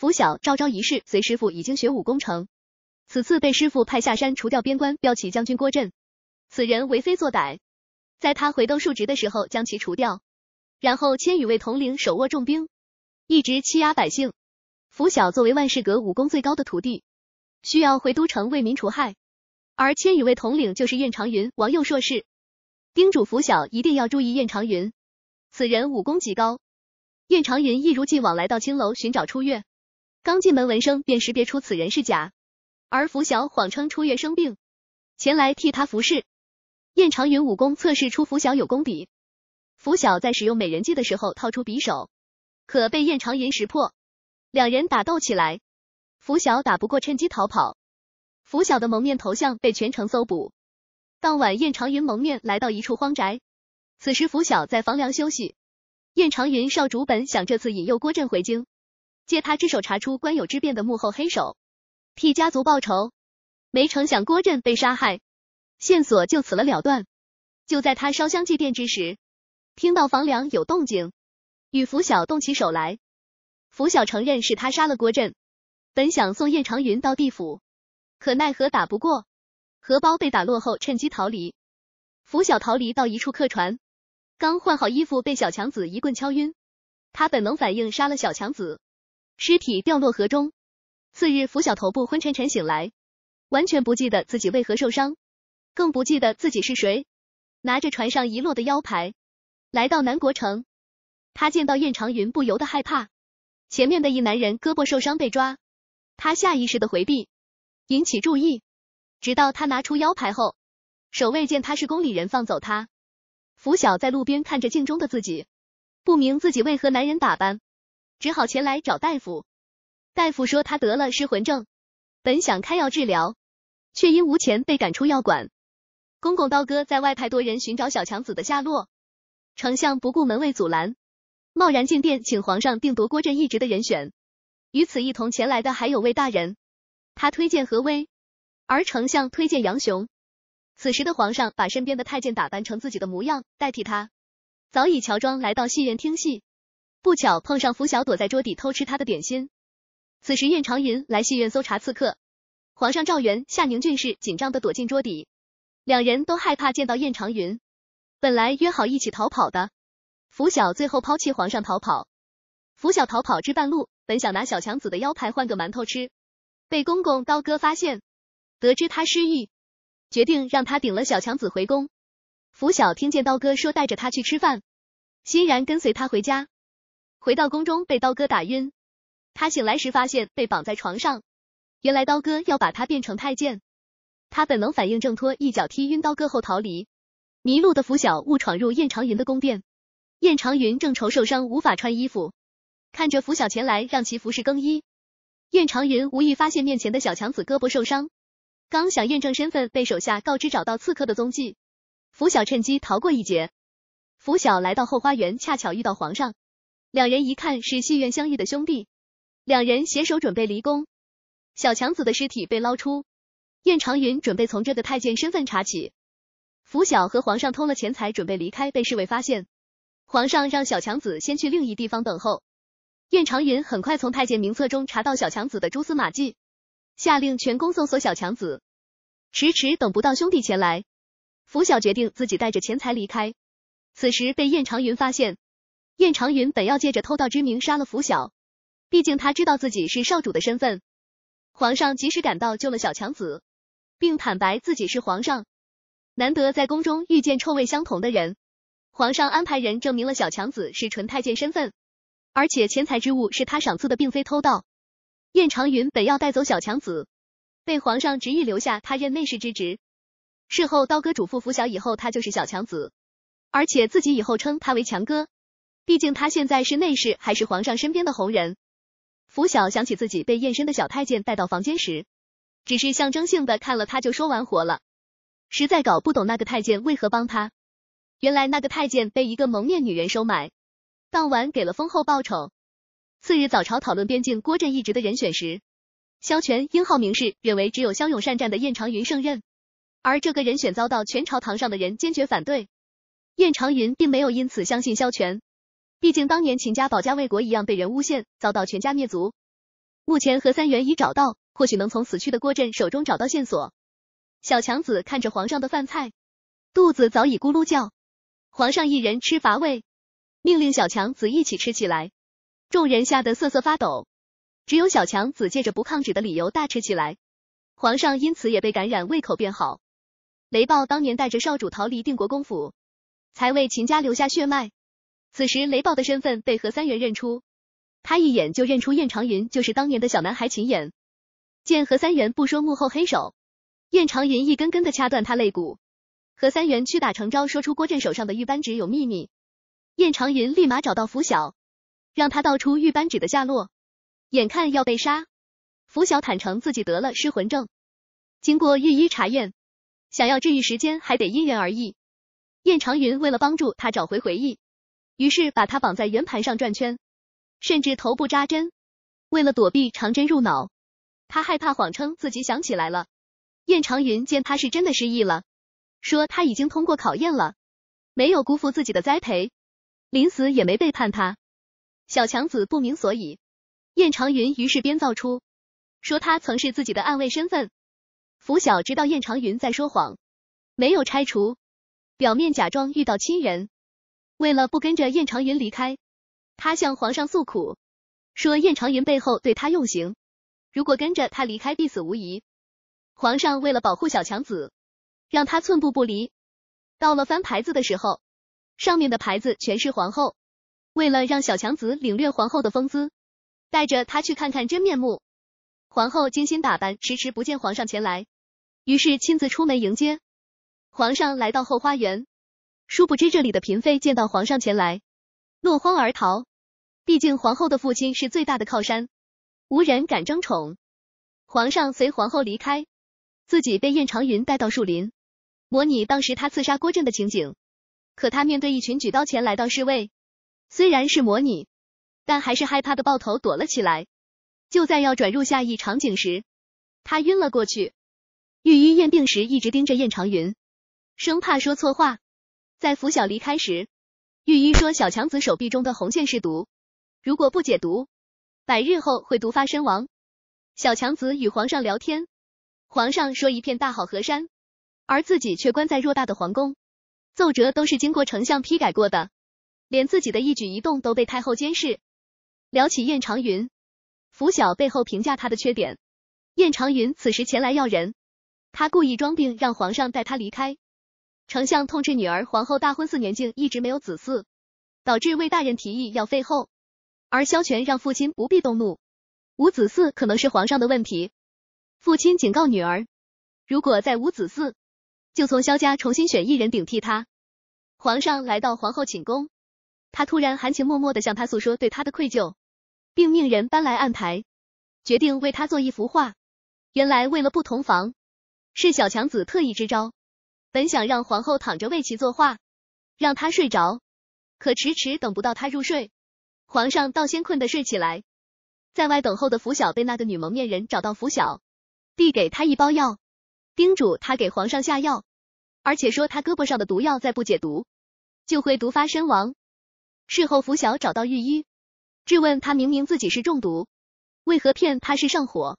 拂晓，昭昭一式，随师傅已经学武功成。此次被师傅派下山除掉边关骠骑将军郭震，此人为非作歹，在他回兜述职的时候将其除掉。然后千羽卫统领手握重兵，一直欺压百姓。拂晓作为万世阁武功最高的徒弟，需要回都城为民除害。而千羽卫统领就是燕长云、王佑硕士，叮嘱拂晓一定要注意燕长云，此人武功极高。燕长云一如既往来到青楼寻找初月。刚进门闻声，便识别出此人是假，而拂晓谎称初月生病，前来替他服侍。燕长云武功测试出拂晓有功底，拂晓在使用美人计的时候掏出匕首，可被燕长云识破，两人打斗起来，拂晓打不过，趁机逃跑。拂晓的蒙面头像被全城搜捕。当晚，燕长云蒙面来到一处荒宅，此时拂晓在房梁休息。燕长云少主本想这次引诱郭震回京。借他之手查出官有之变的幕后黑手，替家族报仇。没成想郭震被杀害，线索就此了了断。就在他烧香祭奠之时，听到房梁有动静，与拂晓动起手来。拂晓承认是他杀了郭震，本想送燕长云到地府，可奈何打不过，荷包被打落后，趁机逃离。拂晓逃离到一处客船，刚换好衣服，被小强子一棍敲晕。他本能反应杀了小强子。尸体掉落河中，次日拂晓，头部昏沉沉醒来，完全不记得自己为何受伤，更不记得自己是谁。拿着船上遗落的腰牌，来到南国城，他见到燕长云，不由得害怕。前面的一男人胳膊受伤被抓，他下意识的回避，引起注意。直到他拿出腰牌后，守卫见他是宫里人，放走他。拂晓在路边看着镜中的自己，不明自己为何男人打扮。只好前来找大夫。大夫说他得了失魂症，本想开药治疗，却因无钱被赶出药馆。公公刀哥在外派多人寻找小强子的下落。丞相不顾门卫阻拦，贸然进殿请皇上定夺郭镇一职的人选。与此一同前来的还有位大人，他推荐何威，而丞相推荐杨雄。此时的皇上把身边的太监打扮成自己的模样，代替他早已乔装来到戏院听戏。不巧碰上拂晓躲在桌底偷吃他的点心，此时燕长云来戏院搜查刺客，皇上赵元夏宁郡士紧张的躲进桌底，两人都害怕见到燕长云，本来约好一起逃跑的，拂晓最后抛弃皇上逃跑，拂晓逃跑至半路，本想拿小强子的腰牌换个馒头吃，被公公刀哥发现，得知他失忆，决定让他顶了小强子回宫，拂晓听见刀哥说带着他去吃饭，欣然跟随他回家。回到宫中，被刀哥打晕。他醒来时发现被绑在床上，原来刀哥要把他变成太监。他本能反应挣脱，一脚踢晕刀哥后逃离。迷路的拂晓误闯入燕长云的宫殿，燕长云正愁受伤无法穿衣服，看着拂晓前来，让其服侍更衣。燕长云无意发现面前的小强子胳膊受伤，刚想验证身份，被手下告知找到刺客的踪迹。拂晓趁机逃过一劫。拂晓来到后花园，恰巧遇到皇上。两人一看是戏院相遇的兄弟，两人携手准备离宫。小强子的尸体被捞出，燕长云准备从这个太监身份查起。拂晓和皇上偷了钱财准备离开，被侍卫发现。皇上让小强子先去另一地方等候。燕长云很快从太监名册中查到小强子的蛛丝马迹，下令全宫搜索小强子。迟迟等不到兄弟前来，拂晓决定自己带着钱财离开。此时被燕长云发现。燕长云本要借着偷盗之名杀了拂晓，毕竟他知道自己是少主的身份。皇上及时赶到救了小强子，并坦白自己是皇上。难得在宫中遇见臭味相同的人，皇上安排人证明了小强子是纯太监身份，而且钱财之物是他赏赐的，并非偷盗。燕长云本要带走小强子，被皇上执意留下，他任内侍之职。事后刀哥嘱咐拂晓，以后他就是小强子，而且自己以后称他为强哥。毕竟他现在是内侍，还是皇上身边的红人。拂晓想起自己被燕身的小太监带到房间时，只是象征性的看了他，就说完活了。实在搞不懂那个太监为何帮他。原来那个太监被一个蒙面女人收买，当晚给了封厚报酬。次日早朝讨论边境郭镇一职的人选时，萧权、英号名士认为只有骁勇善战的燕长云胜任，而这个人选遭到全朝堂上的人坚决反对。燕长云并没有因此相信萧权。毕竟当年秦家保家卫国一样被人诬陷，遭到全家灭族。目前何三元已找到，或许能从死去的郭震手中找到线索。小强子看着皇上的饭菜，肚子早已咕噜叫。皇上一人吃乏味，命令小强子一起吃起来。众人吓得瑟瑟发抖，只有小强子借着不抗旨的理由大吃起来。皇上因此也被感染，胃口变好。雷暴当年带着少主逃离定国公府，才为秦家留下血脉。此时，雷暴的身份被何三元认出，他一眼就认出燕长云就是当年的小男孩秦岩。见何三元不说幕后黑手，燕长云一根根的掐断他肋骨，何三元屈打成招，说出郭震手上的玉扳指有秘密。燕长云立马找到拂晓，让他道出玉扳指的下落。眼看要被杀，拂晓坦诚自己得了失魂症，经过御医查验，想要治愈时间还得因人而异。燕长云为了帮助他找回回忆。于是把他绑在圆盘上转圈，甚至头部扎针。为了躲避长针入脑，他害怕，谎称自己想起来了。燕长云见他是真的失忆了，说他已经通过考验了，没有辜负自己的栽培，临死也没背叛他。小强子不明所以，燕长云于是编造出说他曾是自己的暗卫身份。拂晓知道燕长云在说谎，没有拆除，表面假装遇到亲人。为了不跟着燕长云离开，他向皇上诉苦，说燕长云背后对他用刑，如果跟着他离开，必死无疑。皇上为了保护小强子，让他寸步不离。到了翻牌子的时候，上面的牌子全是皇后。为了让小强子领略皇后的风姿，带着他去看看真面目。皇后精心打扮，迟迟不见皇上前来，于是亲自出门迎接。皇上来到后花园。殊不知，这里的嫔妃见到皇上前来，落荒而逃。毕竟皇后的父亲是最大的靠山，无人敢争宠。皇上随皇后离开，自己被燕长云带到树林，模拟当时他刺杀郭振的情景。可他面对一群举刀前来到侍卫，虽然是模拟，但还是害怕的抱头躲了起来。就在要转入下一场景时，他晕了过去。御医验病时一直盯着燕长云，生怕说错话。在拂晓离开时，御医说小强子手臂中的红线是毒，如果不解毒，百日后会毒发身亡。小强子与皇上聊天，皇上说一片大好河山，而自己却关在偌大的皇宫，奏折都是经过丞相批改过的，连自己的一举一动都被太后监视。聊起燕长云，拂晓背后评价他的缺点。燕长云此时前来要人，他故意装病让皇上带他离开。丞相痛斥女儿，皇后大婚四年，竟一直没有子嗣，导致魏大人提议要废后。而萧权让父亲不必动怒，无子嗣可能是皇上的问题。父亲警告女儿，如果再无子嗣，就从萧家重新选一人顶替他。皇上来到皇后寝宫，他突然含情脉脉的向她诉说对她的愧疚，并命人搬来案台，决定为她做一幅画。原来为了不同房，是小强子特意支招。本想让皇后躺着为其作画，让她睡着，可迟迟等不到她入睡，皇上倒先困得睡起来。在外等候的拂晓被那个女蒙面人找到，拂晓递给他一包药，叮嘱他给皇上下药，而且说他胳膊上的毒药再不解毒，就会毒发身亡。事后拂晓找到御医，质问他明明自己是中毒，为何骗他是上火？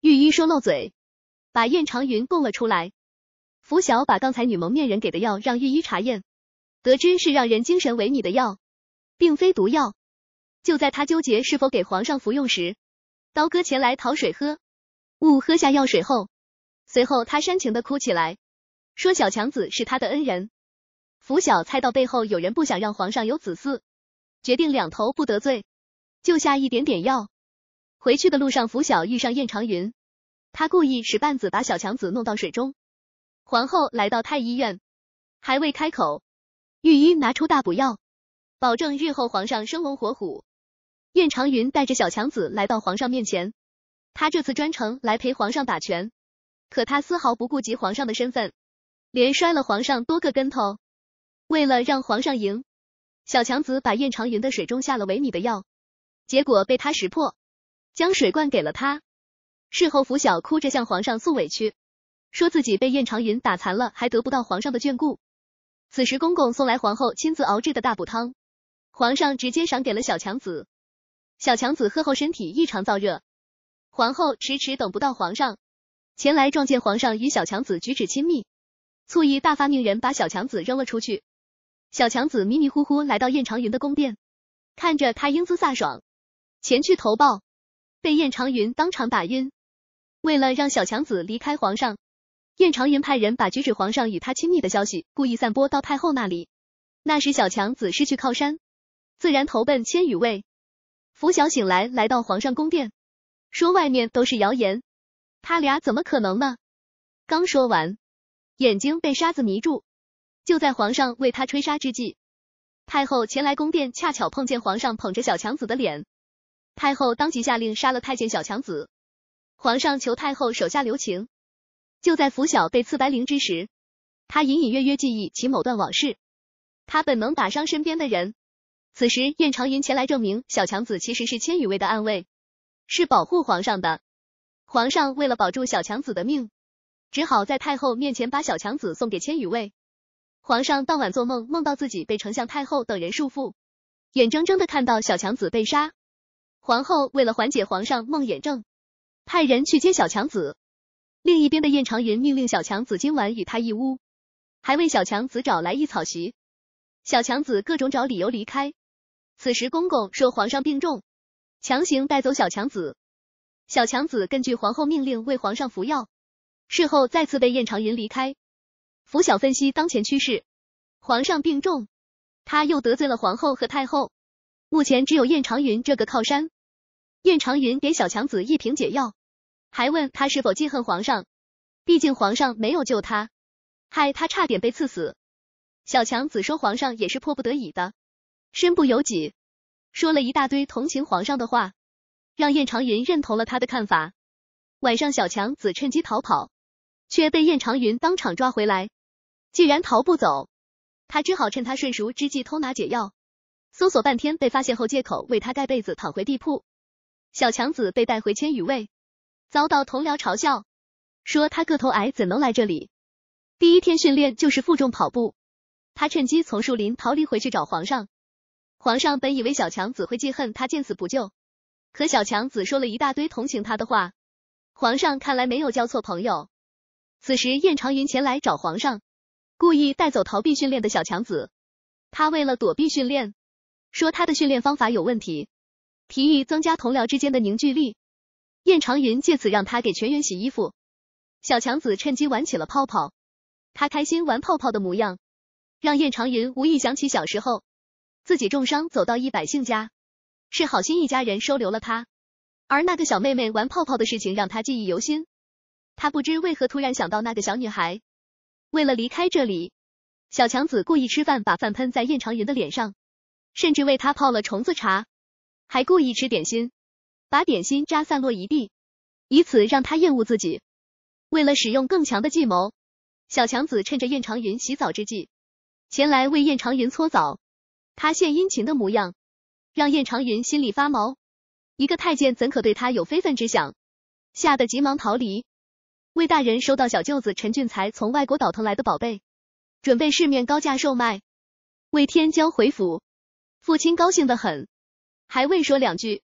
御医说漏嘴，把燕长云供了出来。拂晓把刚才女蒙面人给的药让御医查验，得知是让人精神萎靡的药，并非毒药。就在他纠结是否给皇上服用时，刀哥前来讨水喝。误喝下药水后，随后他煽情的哭起来，说小强子是他的恩人。拂晓猜到背后有人不想让皇上有子嗣，决定两头不得罪，救下一点点药。回去的路上，拂晓遇上燕长云，他故意使绊子把小强子弄到水中。王后来到太医院，还未开口，御医拿出大补药，保证日后皇上生龙活虎。燕长云带着小强子来到皇上面前，他这次专程来陪皇上打拳，可他丝毫不顾及皇上的身份，连摔了皇上多个跟头。为了让皇上赢，小强子把燕长云的水中下了维米的药，结果被他识破，将水灌给了他。事后拂晓哭着向皇上诉委屈。说自己被燕长云打残了，还得不到皇上的眷顾。此时，公公送来皇后亲自熬制的大补汤，皇上直接赏给了小强子。小强子喝后身体异常燥热，皇后迟迟等不到皇上，前来撞见皇上与小强子举止亲密，醋意大发命人把小强子扔了出去。小强子迷迷糊糊来到燕长云的宫殿，看着他英姿飒爽，前去投报，被燕长云当场打晕。为了让小强子离开皇上。燕长云派人把举止皇上与他亲密的消息故意散播到太后那里。那时小强子失去靠山，自然投奔千羽卫。拂晓醒来，来到皇上宫殿，说外面都是谣言，他俩怎么可能呢？刚说完，眼睛被沙子迷住。就在皇上为他吹沙之际，太后前来宫殿，恰巧碰见皇上捧着小强子的脸。太后当即下令杀了太监小强子。皇上求太后手下留情。就在拂晓被刺白绫之时，他隐隐约约记忆起某段往事。他本能打伤身边的人。此时，燕长云前来证明，小强子其实是千羽卫的暗卫，是保护皇上的。皇上为了保住小强子的命，只好在太后面前把小强子送给千羽卫。皇上当晚做梦，梦到自己被丞相、太后等人束缚，眼睁睁的看到小强子被杀。皇后为了缓解皇上梦魇症，派人去接小强子。另一边的燕长云命令小强子今晚与他一屋，还为小强子找来一草席。小强子各种找理由离开。此时公公说皇上病重，强行带走小强子。小强子根据皇后命令为皇上服药，事后再次被燕长云离开。拂晓分析当前趋势，皇上病重，他又得罪了皇后和太后，目前只有燕长云这个靠山。燕长云给小强子一瓶解药。还问他是否记恨皇上，毕竟皇上没有救他，害他差点被赐死。小强子说皇上也是迫不得已的，身不由己，说了一大堆同情皇上的话，让燕长云认同了他的看法。晚上，小强子趁机逃跑，却被燕长云当场抓回来。既然逃不走，他只好趁他睡熟之际偷拿解药，搜索半天被发现后，借口为他盖被子，躺回地铺。小强子被带回千羽卫。遭到同僚嘲笑，说他个头矮，怎能来这里？第一天训练就是负重跑步，他趁机从树林逃离回去找皇上。皇上本以为小强子会记恨他见死不救，可小强子说了一大堆同情他的话，皇上看来没有交错朋友。此时燕长云前来找皇上，故意带走逃避训练的小强子。他为了躲避训练，说他的训练方法有问题，提议增加同僚之间的凝聚力。燕长云借此让他给全员洗衣服，小强子趁机玩起了泡泡。他开心玩泡泡的模样，让燕长云无意想起小时候自己重伤走到一百姓家，是好心一家人收留了他。而那个小妹妹玩泡泡的事情让他记忆犹新。他不知为何突然想到那个小女孩。为了离开这里，小强子故意吃饭把饭喷在燕长云的脸上，甚至为他泡了虫子茶，还故意吃点心。把点心渣散落一地，以此让他厌恶自己。为了使用更强的计谋，小强子趁着燕长云洗澡之际，前来为燕长云搓澡。他献殷勤的模样，让燕长云心里发毛。一个太监怎可对他有非分之想？吓得急忙逃离。魏大人收到小舅子陈俊才从外国倒腾来的宝贝，准备市面高价售卖。魏天骄回府，父亲高兴的很，还未说两句。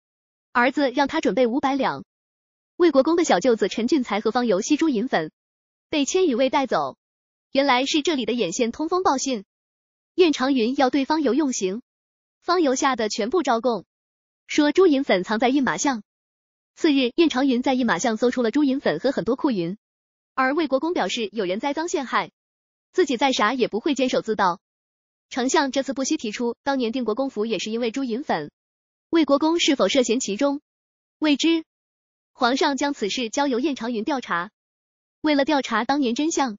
儿子让他准备五百两。魏国公的小舅子陈俊才和方游吸朱银粉，被千羽卫带走。原来是这里的眼线通风报信。燕长云要对方游用刑，方游吓得全部招供，说朱银粉藏在驿马巷。次日，燕长云在驿马巷搜出了朱银粉和很多库银，而魏国公表示有人栽赃陷害，自己再傻也不会监守自盗。丞相这次不惜提出，当年定国公府也是因为朱银粉。魏国公是否涉嫌其中，未知。皇上将此事交由燕长云调查。为了调查当年真相，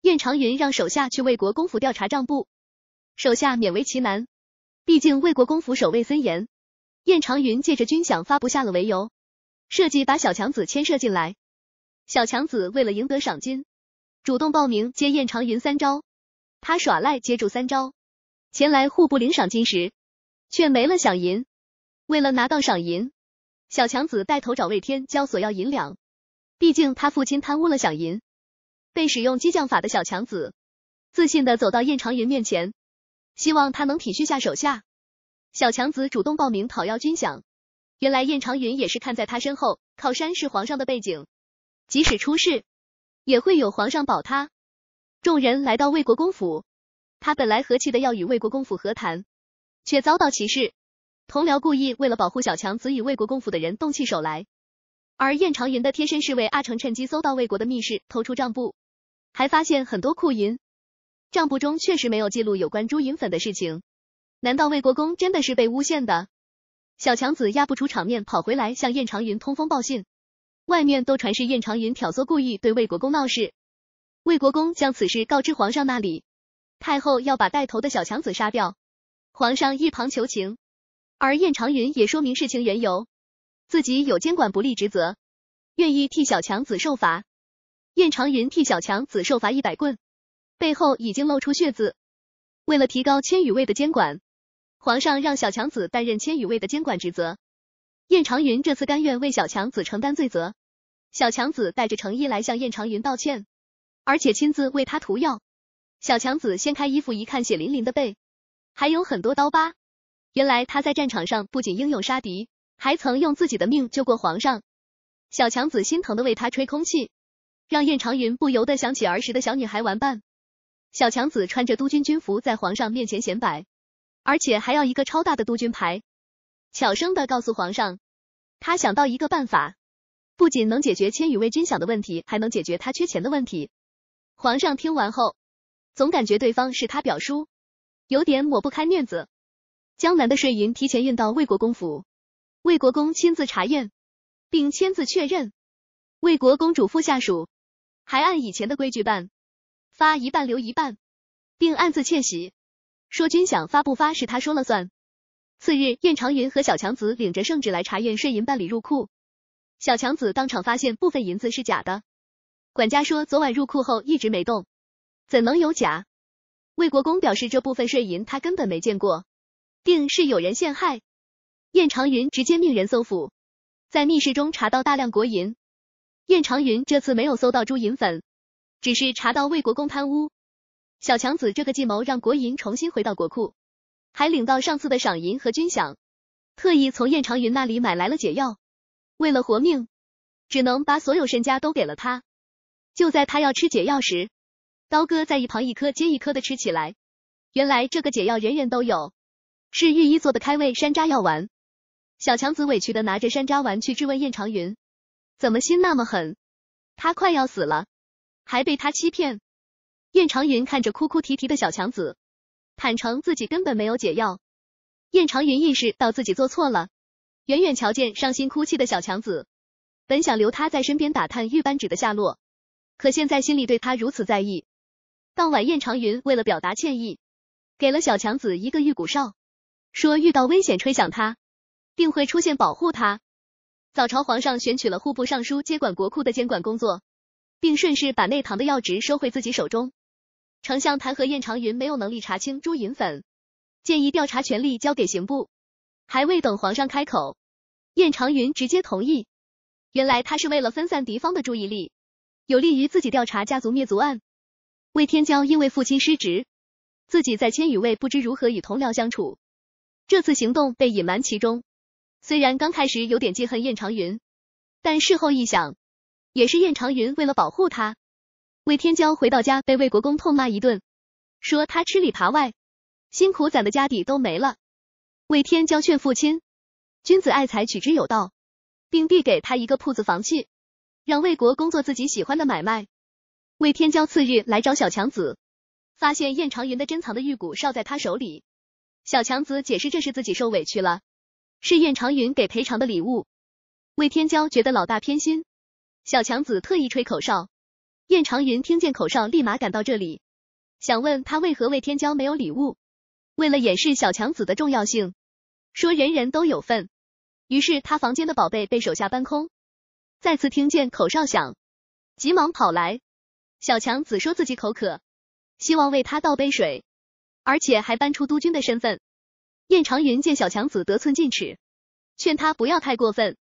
燕长云让手下去魏国公府调查账簿。手下勉为其难，毕竟魏国公府守卫森严。燕长云借着军饷发不下了为由，设计把小强子牵涉进来。小强子为了赢得赏金，主动报名接燕长云三招。他耍赖接住三招，前来户部领赏金时，却没了响银。为了拿到赏银，小强子带头找魏天骄索要银两，毕竟他父亲贪污了赏银。被使用激将法的小强子，自信的走到燕长云面前，希望他能体恤下手下。小强子主动报名讨要军饷，原来燕长云也是看在他身后靠山是皇上的背景，即使出事也会有皇上保他。众人来到魏国公府，他本来和气的要与魏国公府和谈，却遭到歧视。同僚故意为了保护小强子，与魏国公府的人动起手来，而燕长云的贴身侍卫阿成趁机搜到魏国的密室，偷出账簿，还发现很多库银。账簿中确实没有记录有关朱银粉的事情，难道魏国公真的是被诬陷的？小强子压不出场面，跑回来向燕长云通风报信，外面都传是燕长云挑唆，故意对魏国公闹事。魏国公将此事告知皇上那里，太后要把带头的小强子杀掉，皇上一旁求情。而燕长云也说明事情缘由，自己有监管不力职责，愿意替小强子受罚。燕长云替小强子受罚一百棍，背后已经露出血渍。为了提高千羽卫的监管，皇上让小强子担任千羽卫的监管职责。燕长云这次甘愿为小强子承担罪责，小强子带着诚意来向燕长云道歉，而且亲自为他涂药。小强子掀开衣服一看，血淋淋的背，还有很多刀疤。原来他在战场上不仅英勇杀敌，还曾用自己的命救过皇上。小强子心疼的为他吹空气，让燕长云不由得想起儿时的小女孩玩伴。小强子穿着督军军服在皇上面前显摆，而且还要一个超大的督军牌。悄声的告诉皇上，他想到一个办法，不仅能解决千羽位军饷的问题，还能解决他缺钱的问题。皇上听完后，总感觉对方是他表叔，有点抹不开面子。江南的税银提前运到魏国公府，魏国公亲自查验并签字确认。魏国公嘱咐下属，还按以前的规矩办，发一半留一半，并暗自窃喜，说军饷发不发是他说了算。次日，燕长云和小强子领着圣旨来查验税银办理入库，小强子当场发现部分银子是假的。管家说昨晚入库后一直没动，怎能有假？魏国公表示这部分税银他根本没见过。定是有人陷害，燕长云直接命人搜府，在密室中查到大量国银。燕长云这次没有搜到朱银粉，只是查到魏国公贪污。小强子这个计谋让国银重新回到国库，还领到上次的赏银和军饷。特意从燕长云那里买来了解药，为了活命，只能把所有身家都给了他。就在他要吃解药时，刀哥在一旁一颗接一颗的吃起来。原来这个解药人人都有。是御医做的开胃山楂药丸，小强子委屈的拿着山楂丸去质问燕长云，怎么心那么狠？他快要死了，还被他欺骗。燕长云看着哭哭啼啼的小强子，坦诚自己根本没有解药。燕长云意识到自己做错了，远远瞧见伤心哭泣的小强子，本想留他在身边打探玉扳指的下落，可现在心里对他如此在意。当晚，燕长云为了表达歉意，给了小强子一个玉骨哨。说遇到危险吹响它，定会出现保护他。早朝，皇上选取了户部尚书接管国库的监管工作，并顺势把内堂的要职收回自己手中。丞相弹劾燕长云没有能力查清朱银粉，建议调查权力交给刑部。还未等皇上开口，燕长云直接同意。原来他是为了分散敌方的注意力，有利于自己调查家族灭族案。魏天骄因为父亲失职，自己在千羽卫不知如何与同僚相处。这次行动被隐瞒其中，虽然刚开始有点记恨燕长云，但事后一想，也是燕长云为了保护他。魏天骄回到家被魏国公痛骂一顿，说他吃里扒外，辛苦攒的家底都没了。魏天骄劝父亲，君子爱财，取之有道，并递给他一个铺子房契，让魏国公做自己喜欢的买卖。魏天骄次日来找小强子，发现燕长云的珍藏的玉骨烧在他手里。小强子解释：“这是自己受委屈了，是燕长云给赔偿的礼物。”魏天骄觉得老大偏心，小强子特意吹口哨，燕长云听见口哨，立马赶到这里，想问他为何魏天骄没有礼物。为了掩饰小强子的重要性，说人人都有份，于是他房间的宝贝被手下搬空。再次听见口哨响，急忙跑来。小强子说自己口渴，希望为他倒杯水。而且还搬出督军的身份。燕长云见小强子得寸进尺，劝他不要太过分。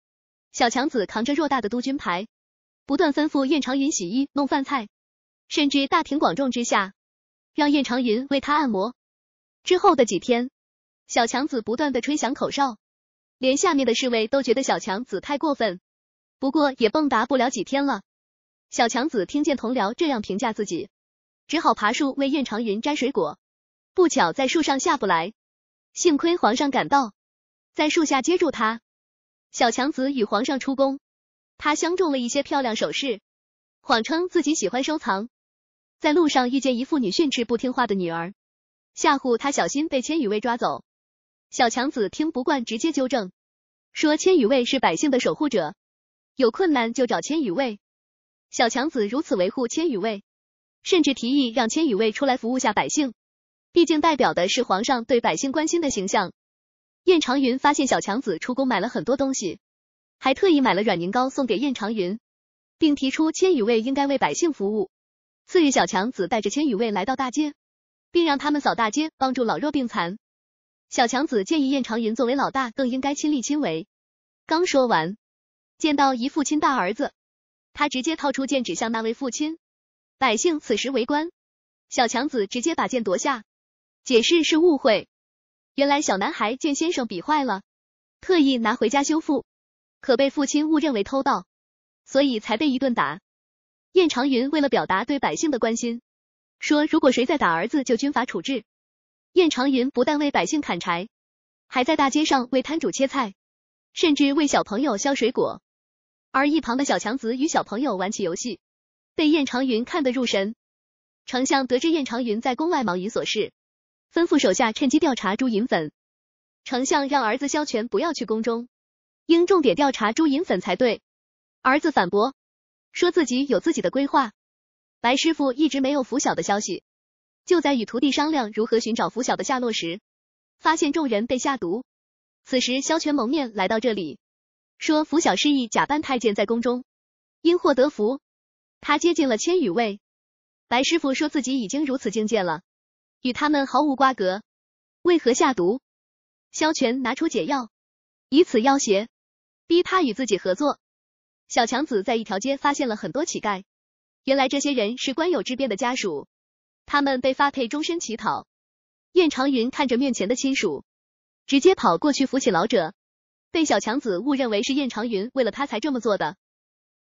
小强子扛着偌大的督军牌，不断吩咐燕长云洗衣、弄饭菜，甚至大庭广众之下让燕长云为他按摩。之后的几天，小强子不断的吹响口哨，连下面的侍卫都觉得小强子太过分。不过也蹦跶不了几天了。小强子听见同僚这样评价自己，只好爬树为燕长云摘水果。不巧在树上下不来，幸亏皇上赶到，在树下接住他。小强子与皇上出宫，他相中了一些漂亮首饰，谎称自己喜欢收藏。在路上遇见一妇女训斥不听话的女儿，吓唬他小心被千羽卫抓走。小强子听不惯，直接纠正，说千羽卫是百姓的守护者，有困难就找千羽卫。小强子如此维护千羽卫，甚至提议让千羽卫出来服务下百姓。毕竟代表的是皇上对百姓关心的形象。燕长云发现小强子出宫买了很多东西，还特意买了软凝膏送给燕长云，并提出千羽卫应该为百姓服务。次日，小强子带着千羽卫来到大街，并让他们扫大街，帮助老弱病残。小强子建议燕长云作为老大更应该亲力亲为。刚说完，见到一父亲大儿子，他直接掏出剑指向那位父亲。百姓此时围观，小强子直接把剑夺下。解释是误会，原来小男孩见先生笔坏了，特意拿回家修复，可被父亲误认为偷盗，所以才被一顿打。燕长云为了表达对百姓的关心，说如果谁再打儿子，就军法处置。燕长云不但为百姓砍柴，还在大街上为摊主切菜，甚至为小朋友削水果。而一旁的小强子与小朋友玩起游戏，被燕长云看得入神。丞相得知燕长云在宫外忙于琐事。吩咐手下趁机调查朱银粉。丞相让儿子萧权不要去宫中，应重点调查朱银粉才对。儿子反驳，说自己有自己的规划。白师傅一直没有拂晓的消息，就在与徒弟商量如何寻找拂晓的下落时，发现众人被下毒。此时萧权蒙面来到这里，说拂晓示意假扮太监在宫中，因祸得福，他接近了千羽卫。白师傅说自己已经如此境界了。与他们毫无瓜葛，为何下毒？萧全拿出解药，以此要挟，逼他与自己合作。小强子在一条街发现了很多乞丐，原来这些人是官有之变的家属，他们被发配终身乞讨。燕长云看着面前的亲属，直接跑过去扶起老者，被小强子误认为是燕长云为了他才这么做的。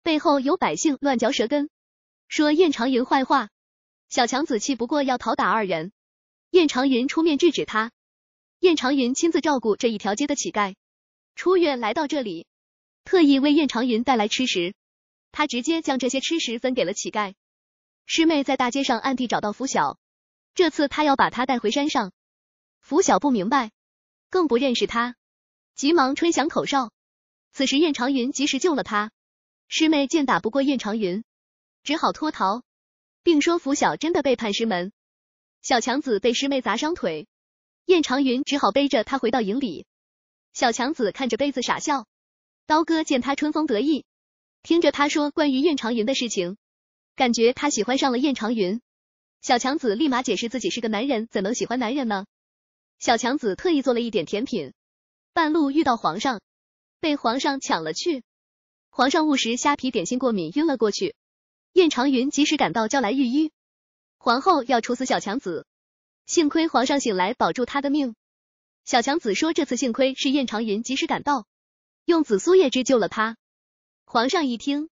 背后有百姓乱嚼舌根，说燕长云坏话，小强子气不过要讨打二人。燕长云出面制止他，燕长云亲自照顾这一条街的乞丐。初月来到这里，特意为燕长云带来吃食，他直接将这些吃食分给了乞丐。师妹在大街上暗地找到拂晓，这次他要把他带回山上。拂晓不明白，更不认识他，急忙吹响口哨。此时燕长云及时救了他，师妹见打不过燕长云，只好脱逃，并说拂晓真的背叛师门。小强子被师妹砸伤腿，燕长云只好背着他回到营里。小强子看着杯子傻笑，刀哥见他春风得意，听着他说关于燕长云的事情，感觉他喜欢上了燕长云。小强子立马解释自己是个男人，怎能喜欢男人呢？小强子特意做了一点甜品，半路遇到皇上，被皇上抢了去。皇上误食虾皮点心过敏晕了过去，燕长云及时赶到，叫来御医。皇后要处死小强子，幸亏皇上醒来保住他的命。小强子说这次幸亏是燕长云及时赶到，用紫苏叶汁救了他。皇上一听，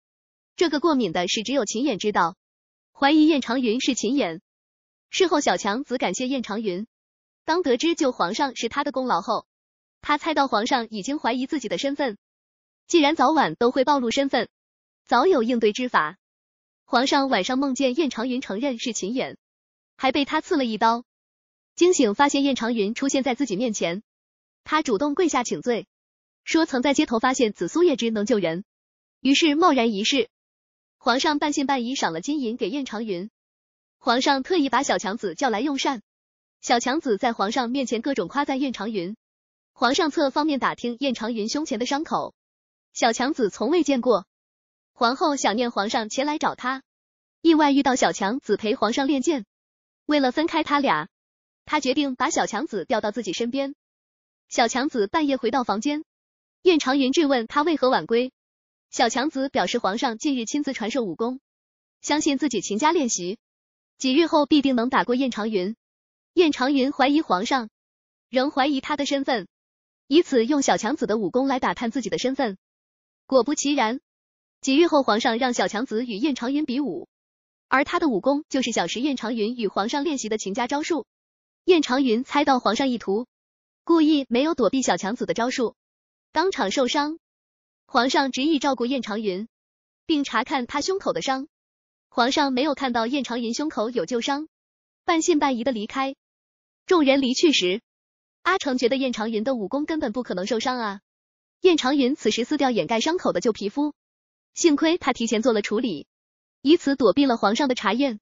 这个过敏的事只有秦衍知道，怀疑燕长云是秦衍。事后小强子感谢燕长云，当得知救皇上是他的功劳后，他猜到皇上已经怀疑自己的身份，既然早晚都会暴露身份，早有应对之法。皇上晚上梦见燕长云承认是秦衍，还被他刺了一刀，惊醒发现燕长云出现在自己面前，他主动跪下请罪，说曾在街头发现紫苏叶枝能救人，于是贸然一试。皇上半信半疑，赏了金银给燕长云。皇上特意把小强子叫来用膳，小强子在皇上面前各种夸赞燕长云。皇上侧方面打听燕长云胸前的伤口，小强子从未见过。皇后想念皇上前来找她，意外遇到小强子陪皇上练剑。为了分开他俩，他决定把小强子调到自己身边。小强子半夜回到房间，燕长云质问他为何晚归。小强子表示皇上近日亲自传授武功，相信自己勤加练习，几日后必定能打过燕长云。燕长云怀疑皇上，仍怀疑他的身份，以此用小强子的武功来打探自己的身份。果不其然。几日后，皇上让小强子与燕长云比武，而他的武功就是小时燕长云与皇上练习的秦家招数。燕长云猜到皇上意图，故意没有躲避小强子的招数，当场受伤。皇上执意照顾燕长云，并查看他胸口的伤。皇上没有看到燕长云胸口有旧伤，半信半疑的离开。众人离去时，阿成觉得燕长云的武功根本不可能受伤啊！燕长云此时撕掉掩盖伤口的旧皮肤。幸亏他提前做了处理，以此躲避了皇上的查验。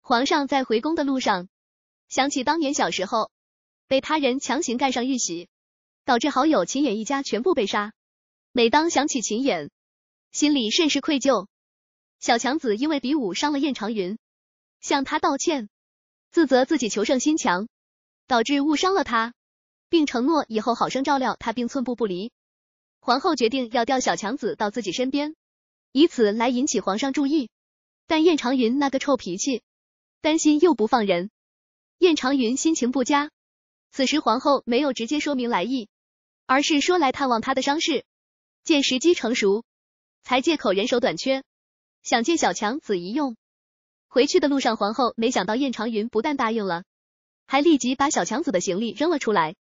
皇上在回宫的路上，想起当年小时候被他人强行盖上玉玺，导致好友秦衍一家全部被杀。每当想起秦衍，心里甚是愧疚。小强子因为比武伤了燕长云，向他道歉，自责自己求胜心强，导致误伤了他，并承诺以后好生照料他，并寸步不离。皇后决定要调小强子到自己身边。以此来引起皇上注意，但燕长云那个臭脾气，担心又不放人。燕长云心情不佳，此时皇后没有直接说明来意，而是说来探望他的伤势，见时机成熟，才借口人手短缺，想借小强子一用。回去的路上，皇后没想到燕长云不但答应了，还立即把小强子的行李扔了出来。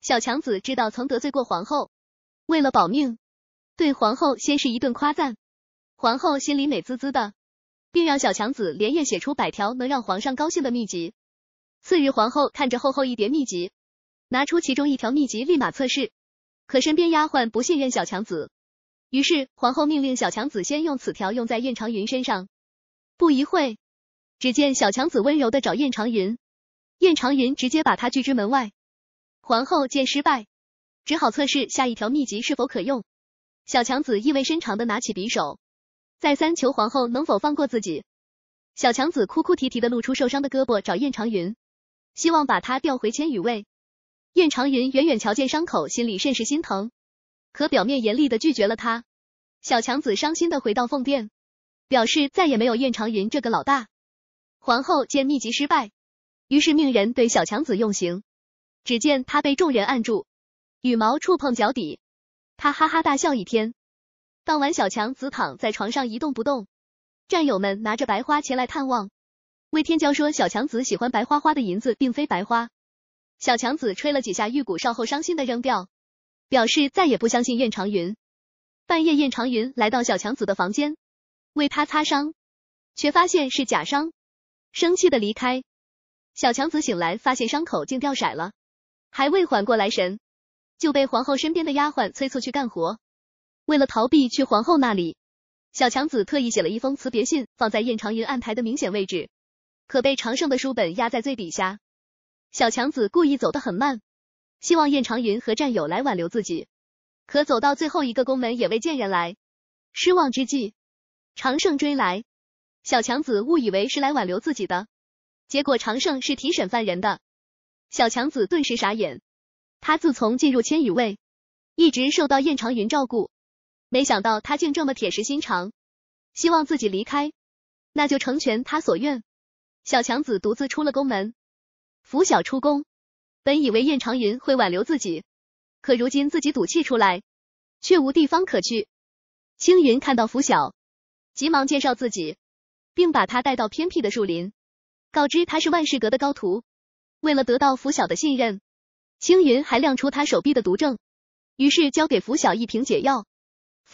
小强子知道曾得罪过皇后，为了保命，对皇后先是一顿夸赞。皇后心里美滋滋的，并让小强子连夜写出百条能让皇上高兴的秘籍。次日，皇后看着厚厚一叠秘籍，拿出其中一条秘籍，立马测试。可身边丫鬟不信任小强子，于是皇后命令小强子先用此条用在燕长云身上。不一会，只见小强子温柔的找燕长云，燕长云直接把他拒之门外。皇后见失败，只好测试下一条秘籍是否可用。小强子意味深长的拿起匕首。再三求皇后能否放过自己，小强子哭哭啼啼的露出受伤的胳膊找燕长云，希望把他调回千羽卫。燕长云远远瞧见伤口，心里甚是心疼，可表面严厉的拒绝了他。小强子伤心的回到凤殿，表示再也没有燕长云这个老大。皇后见秘籍失败，于是命人对小强子用刑。只见他被众人按住，羽毛触碰脚底，他哈哈大笑一天。当晚，小强子躺在床上一动不动。战友们拿着白花前来探望。魏天骄说：“小强子喜欢白花花的银子，并非白花。”小强子吹了几下玉骨哨后，伤心的扔掉，表示再也不相信燕长云。半夜，燕长云来到小强子的房间，为他擦伤，却发现是假伤，生气的离开。小强子醒来，发现伤口竟掉色了，还未缓过来神，就被皇后身边的丫鬟催促去干活。为了逃避去皇后那里，小强子特意写了一封辞别信，放在燕长云案台的明显位置，可被长胜的书本压在最底下。小强子故意走得很慢，希望燕长云和战友来挽留自己，可走到最后一个宫门也未见人来。失望之际，长胜追来，小强子误以为是来挽留自己的，结果长胜是提审犯人的。小强子顿时傻眼，他自从进入千羽卫，一直受到燕长云照顾。没想到他竟这么铁石心肠，希望自己离开，那就成全他所愿。小强子独自出了宫门，拂晓出宫，本以为燕长云会挽留自己，可如今自己赌气出来，却无地方可去。青云看到拂晓，急忙介绍自己，并把他带到偏僻的树林，告知他是万世阁的高徒。为了得到拂晓的信任，青云还亮出他手臂的毒症，于是交给拂晓一瓶解药。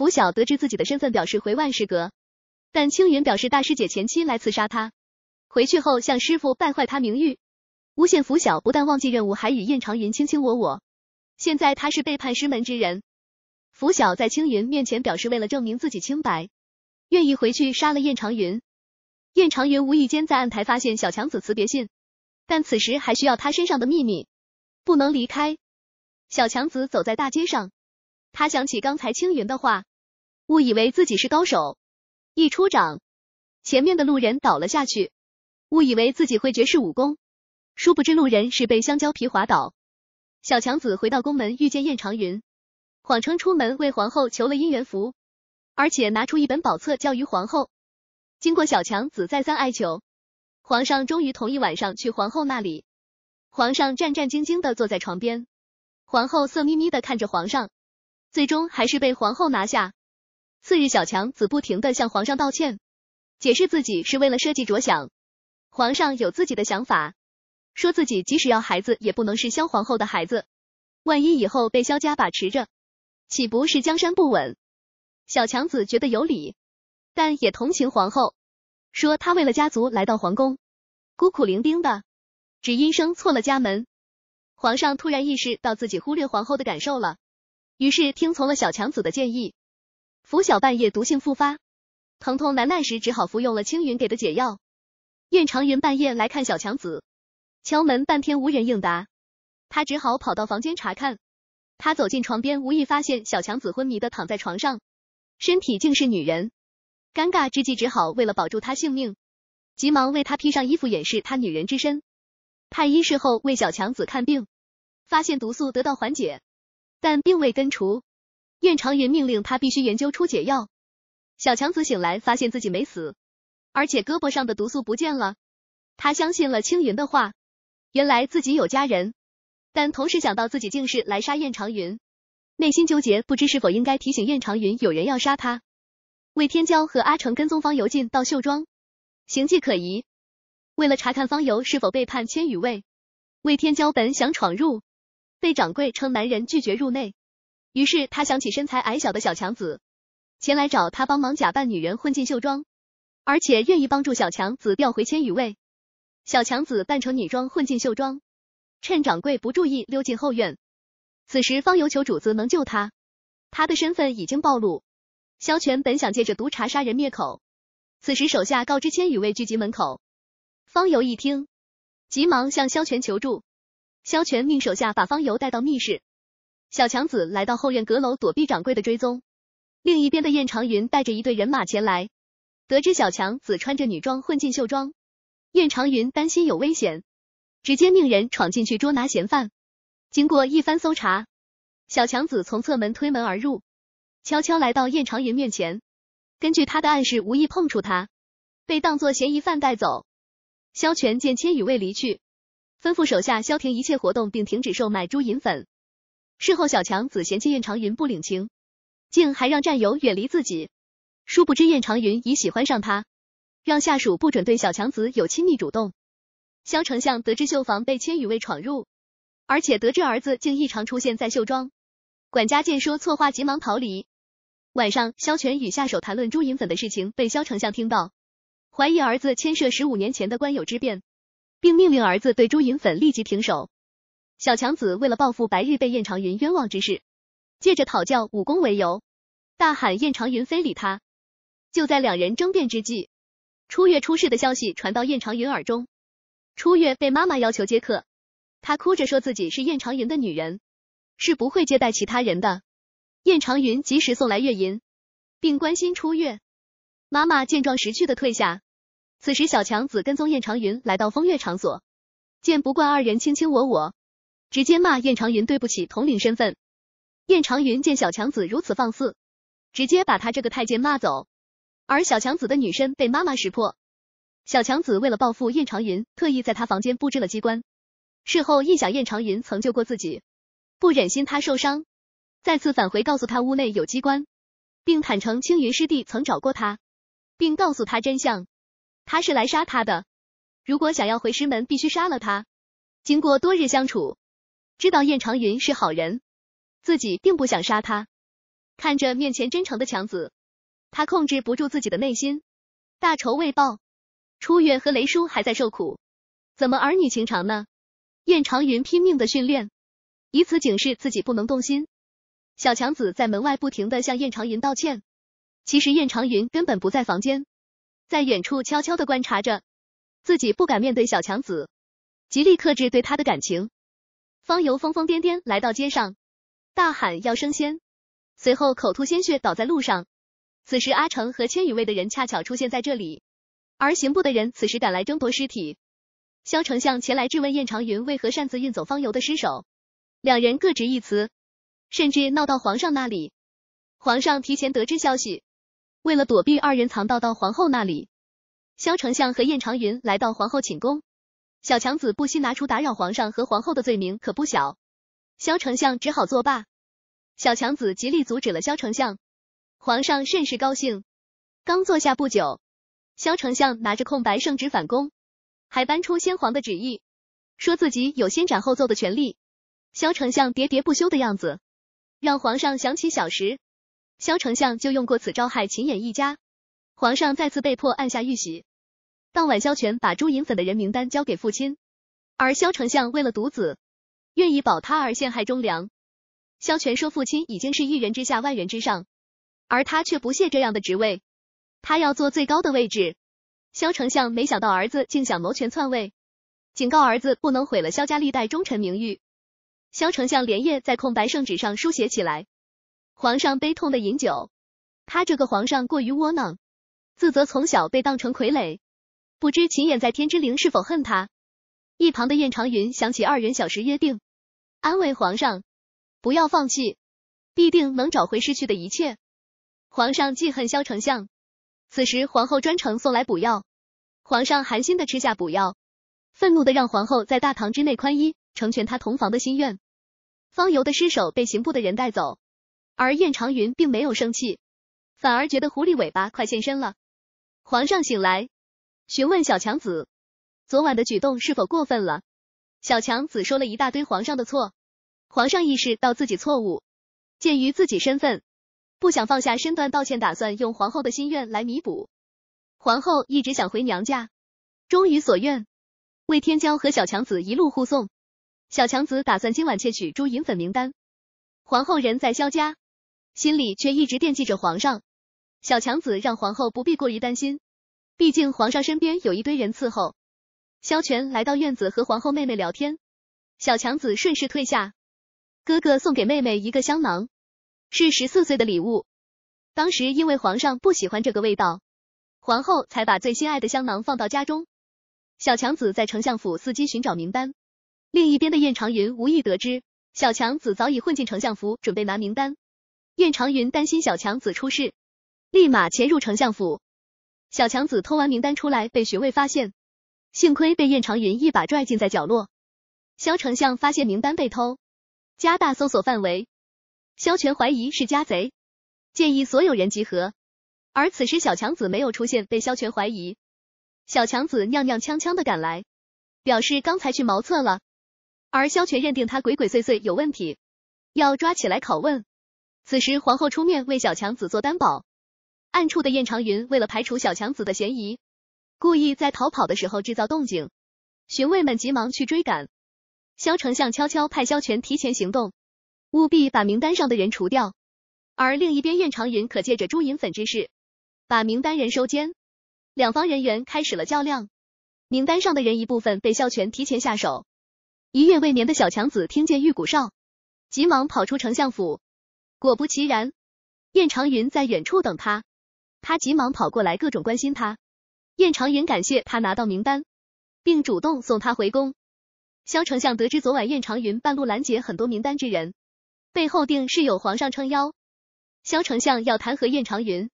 拂晓得知自己的身份，表示回万事阁，但青云表示大师姐前妻来刺杀他，回去后向师傅败坏他名誉，诬陷拂晓不但忘记任务，还与燕长云卿卿我我，现在他是背叛师门之人。拂晓在青云面前表示，为了证明自己清白，愿意回去杀了燕长云。燕长云无意间在案台发现小强子辞别信，但此时还需要他身上的秘密，不能离开。小强子走在大街上，他想起刚才青云的话。误以为自己是高手，一出掌，前面的路人倒了下去。误以为自己会绝世武功，殊不知路人是被香蕉皮滑倒。小强子回到宫门，遇见燕长云，谎称出门为皇后求了姻缘符，而且拿出一本宝册交于皇后。经过小强子再三哀求，皇上终于同意晚上去皇后那里。皇上战战兢兢的坐在床边，皇后色眯眯的看着皇上，最终还是被皇后拿下。次日，小强子不停的向皇上道歉，解释自己是为了设计着想。皇上有自己的想法，说自己即使要孩子，也不能是萧皇后的孩子，万一以后被萧家把持着，岂不是江山不稳？小强子觉得有理，但也同情皇后，说她为了家族来到皇宫，孤苦伶仃的，只因生错了家门。皇上突然意识到自己忽略皇后的感受了，于是听从了小强子的建议。拂晓半夜，毒性复发，疼痛难耐时，只好服用了青云给的解药。燕长云半夜来看小强子，敲门半天无人应答，他只好跑到房间查看。他走进床边，无意发现小强子昏迷的躺在床上，身体竟是女人。尴尬之际，只好为了保住他性命，急忙为他披上衣服掩饰他女人之身。太医事后为小强子看病，发现毒素得到缓解，但并未根除。燕长云命令他必须研究出解药。小强子醒来，发现自己没死，而且胳膊上的毒素不见了。他相信了青云的话，原来自己有家人，但同时想到自己竟是来杀燕长云，内心纠结，不知是否应该提醒燕长云有人要杀他。魏天骄和阿成跟踪方游进到秀庄，形迹可疑。为了查看方游是否背叛千羽卫，魏天骄本想闯入，被掌柜称男人拒绝入内。于是他想起身材矮小的小强子，前来找他帮忙假扮女人混进秀庄，而且愿意帮助小强子调回千羽卫。小强子扮成女装混进秀庄，趁掌柜不注意溜进后院。此时方游求主子能救他，他的身份已经暴露。萧权本想借着毒茶杀人灭口，此时手下告知千羽卫聚集门口，方游一听，急忙向萧权求助。萧权命手下把方游带到密室。小强子来到后院阁楼躲避掌柜的追踪，另一边的燕长云带着一队人马前来，得知小强子穿着女装混进绣庄，燕长云担心有危险，直接命人闯进去捉拿嫌犯。经过一番搜查，小强子从侧门推门而入，悄悄来到燕长云面前，根据他的暗示无意碰触他，被当作嫌疑犯带走。萧权见千羽未离去，吩咐手下消停一切活动，并停止售卖猪银粉。事后，小强子嫌弃燕长云不领情，竟还让战友远离自己。殊不知，燕长云已喜欢上他，让下属不准对小强子有亲密主动。萧丞相得知绣房被千羽卫闯入，而且得知儿子竟异常出现在绣庄，管家见说错话，急忙逃离。晚上，萧全与下手谈论朱银粉的事情被萧丞相听到，怀疑儿子牵涉十五年前的官有之变，并命令儿子对朱银粉立即停手。小强子为了报复白日被燕长云冤枉之事，借着讨教武功为由，大喊燕长云非礼他。就在两人争辩之际，初月出事的消息传到燕长云耳中。初月被妈妈要求接客，他哭着说自己是燕长云的女人，是不会接待其他人的。燕长云及时送来月银，并关心初月。妈妈见状识趣的退下。此时，小强子跟踪燕长云来到风月场所，见不惯二人卿卿我我。直接骂燕长云对不起统领身份。燕长云见小强子如此放肆，直接把他这个太监骂走。而小强子的女身被妈妈识破，小强子为了报复燕长云，特意在他房间布置了机关。事后一想，燕长云曾救过自己，不忍心他受伤，再次返回告诉他屋内有机关，并坦诚青云师弟曾找过他，并告诉他真相，他是来杀他的。如果想要回师门，必须杀了他。经过多日相处。知道燕长云是好人，自己并不想杀他。看着面前真诚的强子，他控制不住自己的内心。大仇未报，初月和雷叔还在受苦，怎么儿女情长呢？燕长云拼命的训练，以此警示自己不能动心。小强子在门外不停的向燕长云道歉。其实燕长云根本不在房间，在远处悄悄的观察着。自己不敢面对小强子，极力克制对他的感情。方游疯疯癫癫来到街上，大喊要升仙，随后口吐鲜血倒在路上。此时阿成和千羽卫的人恰巧出现在这里，而刑部的人此时赶来争夺尸体。萧丞相前来质问燕长云为何擅自运走方游的尸首，两人各执一词，甚至闹到皇上那里。皇上提前得知消息，为了躲避二人，藏到到皇后那里。萧丞相和燕长云来到皇后寝宫。小强子不惜拿出打扰皇上和皇后的罪名，可不小。萧丞相只好作罢。小强子极力阻止了萧丞相，皇上甚是高兴。刚坐下不久，萧丞相拿着空白圣旨反宫，还搬出先皇的旨意，说自己有先斩后奏的权利。萧丞相喋喋不休的样子，让皇上想起小时，萧丞相就用过此招害秦衍一家。皇上再次被迫按下玉玺。当晚，萧权把朱银粉的人名单交给父亲，而萧丞相为了独子，愿意保他而陷害忠良。萧权说：“父亲已经是一人之下，万人之上，而他却不屑这样的职位，他要坐最高的位置。”萧丞相没想到儿子竟想谋权篡位，警告儿子不能毁了萧家历代忠臣名誉。萧丞相连夜在空白圣旨上书写起来。皇上悲痛的饮酒，他这个皇上过于窝囊，自责从小被当成傀儡。不知秦眼在天之灵是否恨他？一旁的燕长云想起二人小时约定，安慰皇上：“不要放弃，必定能找回失去的一切。”皇上记恨萧丞相，此时皇后专程送来补药，皇上寒心的吃下补药，愤怒的让皇后在大堂之内宽衣，成全他同房的心愿。方游的尸首被刑部的人带走，而燕长云并没有生气，反而觉得狐狸尾巴快现身了。皇上醒来。询问小强子昨晚的举动是否过分了？小强子说了一大堆皇上的错，皇上意识到自己错误，鉴于自己身份，不想放下身段道歉，打算用皇后的心愿来弥补。皇后一直想回娘家，终于所愿。魏天骄和小强子一路护送，小强子打算今晚窃取朱银粉名单。皇后人在萧家，心里却一直惦记着皇上。小强子让皇后不必过于担心。毕竟皇上身边有一堆人伺候。萧权来到院子和皇后妹妹聊天，小强子顺势退下。哥哥送给妹妹一个香囊，是十四岁的礼物。当时因为皇上不喜欢这个味道，皇后才把最心爱的香囊放到家中。小强子在丞相府伺机寻找名单，另一边的燕长云无意得知小强子早已混进丞相府准备拿名单，燕长云担心小强子出事，立马潜入丞相府。小强子偷完名单出来，被学位发现，幸亏被燕长云一把拽进在角落。萧丞相发现名单被偷，加大搜索范围。萧权怀疑是家贼，建议所有人集合。而此时小强子没有出现，被萧权怀疑。小强子踉踉跄跄的赶来，表示刚才去茅厕了。而萧权认定他鬼鬼祟祟有问题，要抓起来拷问。此时皇后出面为小强子做担保。暗处的燕长云为了排除小强子的嫌疑，故意在逃跑的时候制造动静，巡卫们急忙去追赶。萧丞相悄悄派萧权提前行动，务必把名单上的人除掉。而另一边，燕长云可借着朱银粉之事，把名单人收监。两方人员开始了较量。名单上的人一部分被萧权提前下手。一夜未眠的小强子听见玉骨哨，急忙跑出丞相府。果不其然，燕长云在远处等他。他急忙跑过来，各种关心他。燕长云感谢他拿到名单，并主动送他回宫。萧丞相得知昨晚燕长云半路拦截很多名单之人，背后定是有皇上撑腰。萧丞相要弹劾燕长云，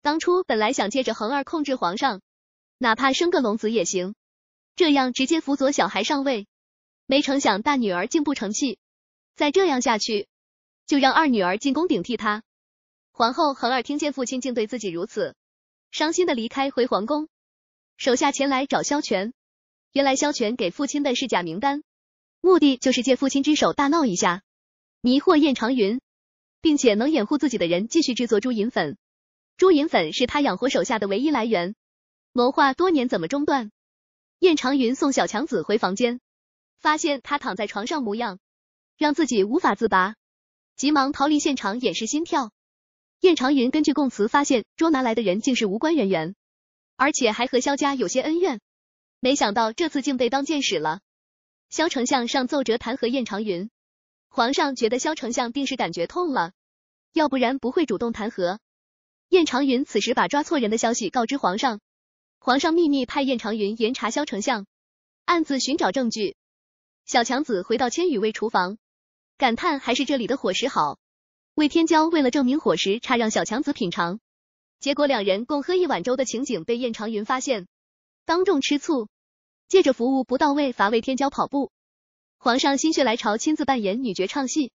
当初本来想借着恒儿控制皇上，哪怕生个龙子也行，这样直接辅佐小孩上位。没成想大女儿竟不成器，再这样下去，就让二女儿进宫顶替他。皇后恒儿听见父亲竟对自己如此，伤心的离开回皇宫。手下前来找萧权，原来萧权给父亲的是假名单，目的就是借父亲之手大闹一下，迷惑燕长云，并且能掩护自己的人继续制作朱银粉。朱银粉是他养活手下的唯一来源，谋划多年怎么中断。燕长云送小强子回房间，发现他躺在床上模样，让自己无法自拔，急忙逃离现场掩饰心跳。燕长云根据供词发现，捉拿来的人竟是无关人员，而且还和萧家有些恩怨。没想到这次竟被当箭使了。萧丞相上奏折弹劾燕长云，皇上觉得萧丞相定是感觉痛了，要不然不会主动弹劾。燕长云此时把抓错人的消息告知皇上，皇上秘密派燕长云严查萧丞相暗自寻找证据。小强子回到千羽卫厨房，感叹还是这里的伙食好。魏天骄为了证明伙食差，让小强子品尝，结果两人共喝一碗粥的情景被燕长云发现，当众吃醋，借着服务不到位罚魏天骄跑步。皇上心血来潮亲自扮演女角唱戏，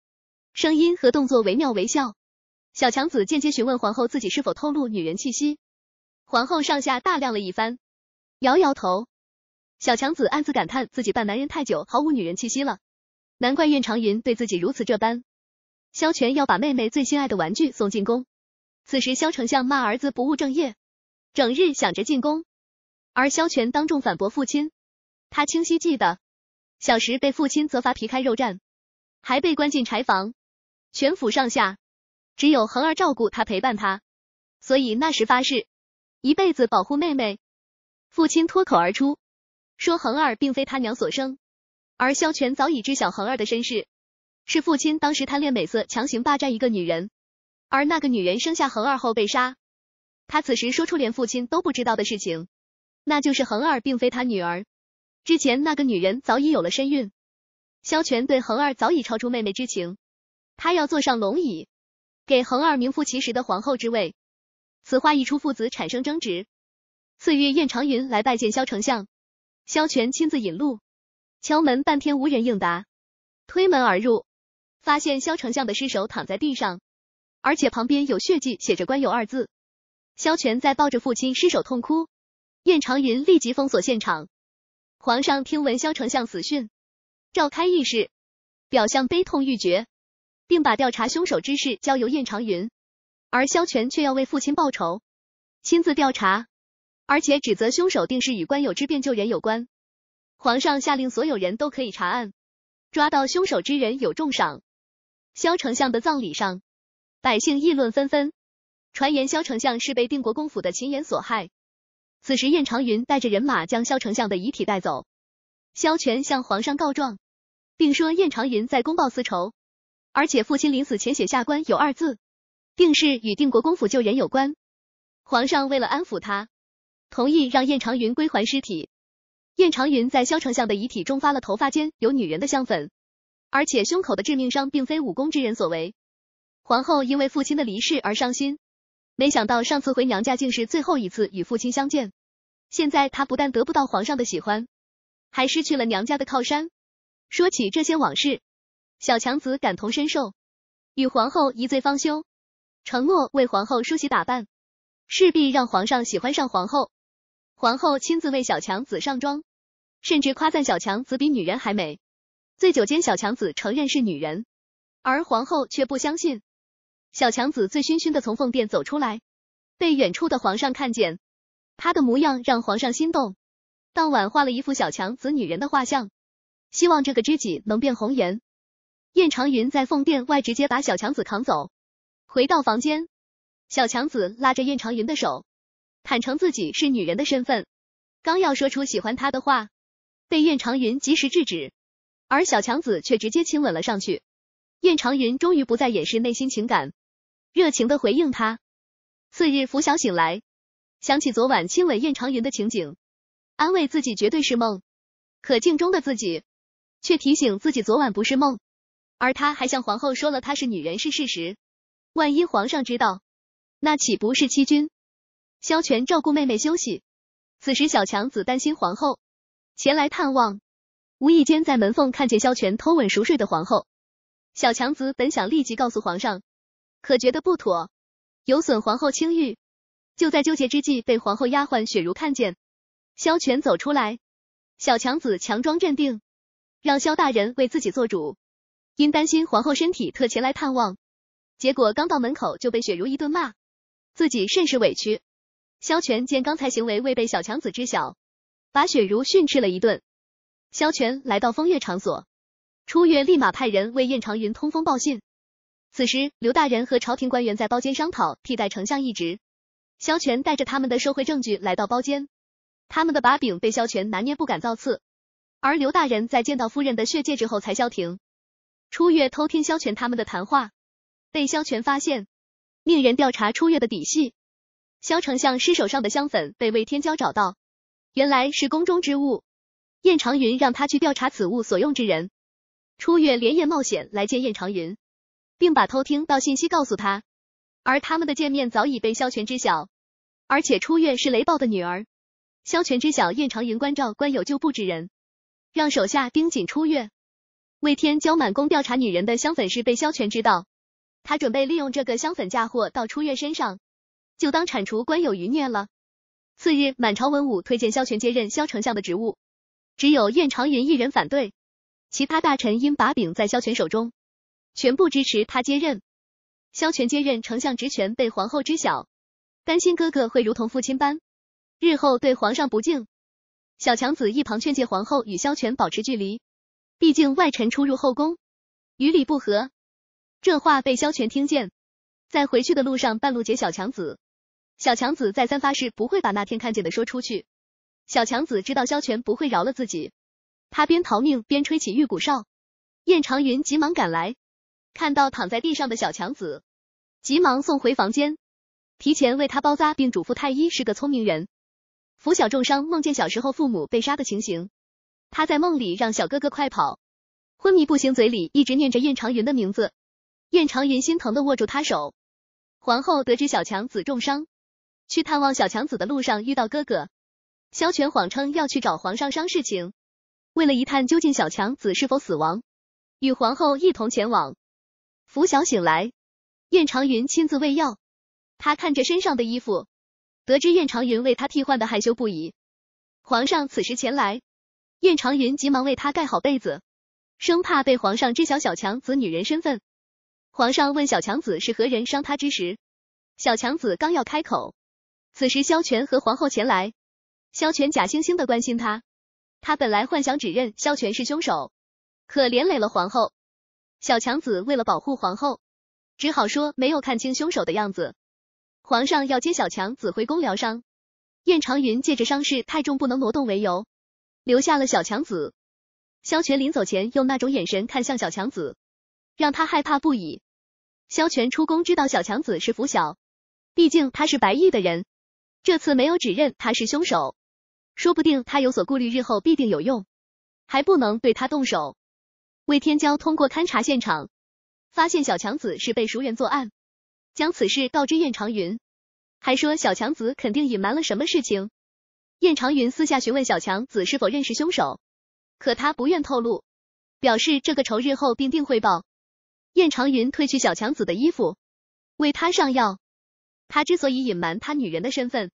声音和动作惟妙惟肖。小强子间接询问皇后自己是否透露女人气息，皇后上下大量了一番，摇摇头。小强子暗自感叹自己扮男人太久，毫无女人气息了，难怪燕长云对自己如此这般。萧权要把妹妹最心爱的玩具送进宫。此时，萧丞相骂儿子不务正业，整日想着进宫。而萧权当众反驳父亲，他清晰记得，小时被父亲责罚皮开肉绽，还被关进柴房。全府上下只有恒儿照顾他陪伴他，所以那时发誓，一辈子保护妹妹。父亲脱口而出，说恒儿并非他娘所生，而萧权早已知晓恒儿的身世。是父亲当时贪恋美色，强行霸占一个女人，而那个女人生下恒二后被杀。他此时说出连父亲都不知道的事情，那就是恒二并非他女儿，之前那个女人早已有了身孕。萧权对恒二早已超出妹妹之情，他要坐上龙椅，给恒二名副其实的皇后之位。此话一出，父子产生争执。次日，燕长云来拜见萧丞相，萧权亲自引路，敲门半天无人应答，推门而入。发现萧丞相的尸首躺在地上，而且旁边有血迹，写着“官有”二字。萧权在抱着父亲尸首痛哭。燕长云立即封锁现场。皇上听闻萧丞相死讯，召开议事，表象悲痛欲绝，并把调查凶手之事交由燕长云。而萧权却要为父亲报仇，亲自调查，而且指责凶手定是与官有之变救人有关。皇上下令所有人都可以查案，抓到凶手之人有重赏。萧丞相的葬礼上，百姓议论纷纷，传言萧丞相是被定国公府的秦言所害。此时，燕长云带着人马将萧丞相的遗体带走。萧权向皇上告状，并说燕长云在公报私仇，而且父亲临死前写下“官有”二字，定是与定国公府救人有关。皇上为了安抚他，同意让燕长云归还尸体。燕长云在萧丞相的遗体中发了头发间有女人的香粉。而且胸口的致命伤并非武功之人所为。皇后因为父亲的离世而伤心，没想到上次回娘家竟是最后一次与父亲相见。现在她不但得不到皇上的喜欢，还失去了娘家的靠山。说起这些往事，小强子感同身受，与皇后一醉方休，承诺为皇后梳洗打扮，势必让皇上喜欢上皇后。皇后亲自为小强子上妆，甚至夸赞小强子比女人还美。醉酒间，小强子承认是女人，而皇后却不相信。小强子醉醺醺的从凤殿走出来，被远处的皇上看见，他的模样让皇上心动。当晚画了一幅小强子女人的画像，希望这个知己能变红颜。燕长云在凤殿外直接把小强子扛走，回到房间，小强子拉着燕长云的手，坦诚自己是女人的身份，刚要说出喜欢他的话，被燕长云及时制止。而小强子却直接亲吻了上去，燕长云终于不再掩饰内心情感，热情的回应他。次日拂晓醒来，想起昨晚亲吻燕长云的情景，安慰自己绝对是梦。可镜中的自己却提醒自己昨晚不是梦，而他还向皇后说了她是女人是事实，万一皇上知道，那岂不是欺君？萧权照顾妹妹休息，此时小强子担心皇后前来探望。无意间在门缝看见萧权偷吻熟睡的皇后，小强子本想立即告诉皇上，可觉得不妥，有损皇后清誉。就在纠结之际，被皇后丫鬟雪如看见。萧权走出来，小强子强装镇定，让萧大人为自己做主。因担心皇后身体，特前来探望。结果刚到门口就被雪如一顿骂，自己甚是委屈。萧权见刚才行为未被小强子知晓，把雪如训斥了一顿。萧权来到风月场所，初月立马派人为燕长云通风报信。此时，刘大人和朝廷官员在包间商讨替代丞相一职。萧权带着他们的受贿证据来到包间，他们的把柄被萧权拿捏，不敢造次。而刘大人在见到夫人的血戒之后才消停。初月偷听萧权他们的谈话，被萧权发现，命人调查初月的底细。萧丞相尸首上的香粉被魏天骄找到，原来是宫中之物。燕长云让他去调查此物所用之人，初月连夜冒险来见燕长云，并把偷听到信息告诉他。而他们的见面早已被萧权知晓，而且初月是雷暴的女儿。萧权知晓燕长云关照官有旧部之人，让手下盯紧初月。魏天交满宫调查女人的香粉是被萧权知道，他准备利用这个香粉嫁祸到初月身上，就当铲除官有余孽了。次日，满朝文武推荐萧权接任萧丞相的职务。只有燕长云一人反对，其他大臣因把柄在萧权手中，全部支持他接任。萧权接任丞相职权被皇后知晓，担心哥哥会如同父亲般，日后对皇上不敬。小强子一旁劝诫皇后与萧权保持距离，毕竟外臣出入后宫，与礼不合。这话被萧权听见，在回去的路上半路截小强子，小强子再三发誓不会把那天看见的说出去。小强子知道萧权不会饶了自己，他边逃命边吹起玉鼓哨。燕长云急忙赶来，看到躺在地上的小强子，急忙送回房间，提前为他包扎，并嘱咐太医是个聪明人。拂晓重伤，梦见小时候父母被杀的情形，他在梦里让小哥哥快跑，昏迷不醒，嘴里一直念着燕长云的名字。燕长云心疼的握住他手。皇后得知小强子重伤，去探望小强子的路上遇到哥哥。萧权谎称要去找皇上商事情，为了一探究竟小强子是否死亡，与皇后一同前往。拂晓醒来，燕长云亲自喂药，他看着身上的衣服，得知燕长云为他替换的，害羞不已。皇上此时前来，燕长云急忙为他盖好被子，生怕被皇上知晓小强子女人身份。皇上问小强子是何人伤他之时，小强子刚要开口，此时萧权和皇后前来。萧权假惺惺的关心他，他本来幻想指认萧权是凶手，可连累了皇后。小强子为了保护皇后，只好说没有看清凶手的样子。皇上要接小强子回宫疗伤，燕长云借着伤势太重不能挪动为由，留下了小强子。萧权临走前用那种眼神看向小强子，让他害怕不已。萧权出宫知道小强子是拂晓，毕竟他是白毅的人。这次没有指认他是凶手，说不定他有所顾虑，日后必定有用，还不能对他动手。魏天骄通过勘察现场，发现小强子是被熟人作案，将此事告知燕长云，还说小强子肯定隐瞒了什么事情。燕长云私下询问小强子是否认识凶手，可他不愿透露，表示这个仇日后必定会报。燕长云褪去小强子的衣服，为他上药。他之所以隐瞒他女人的身份。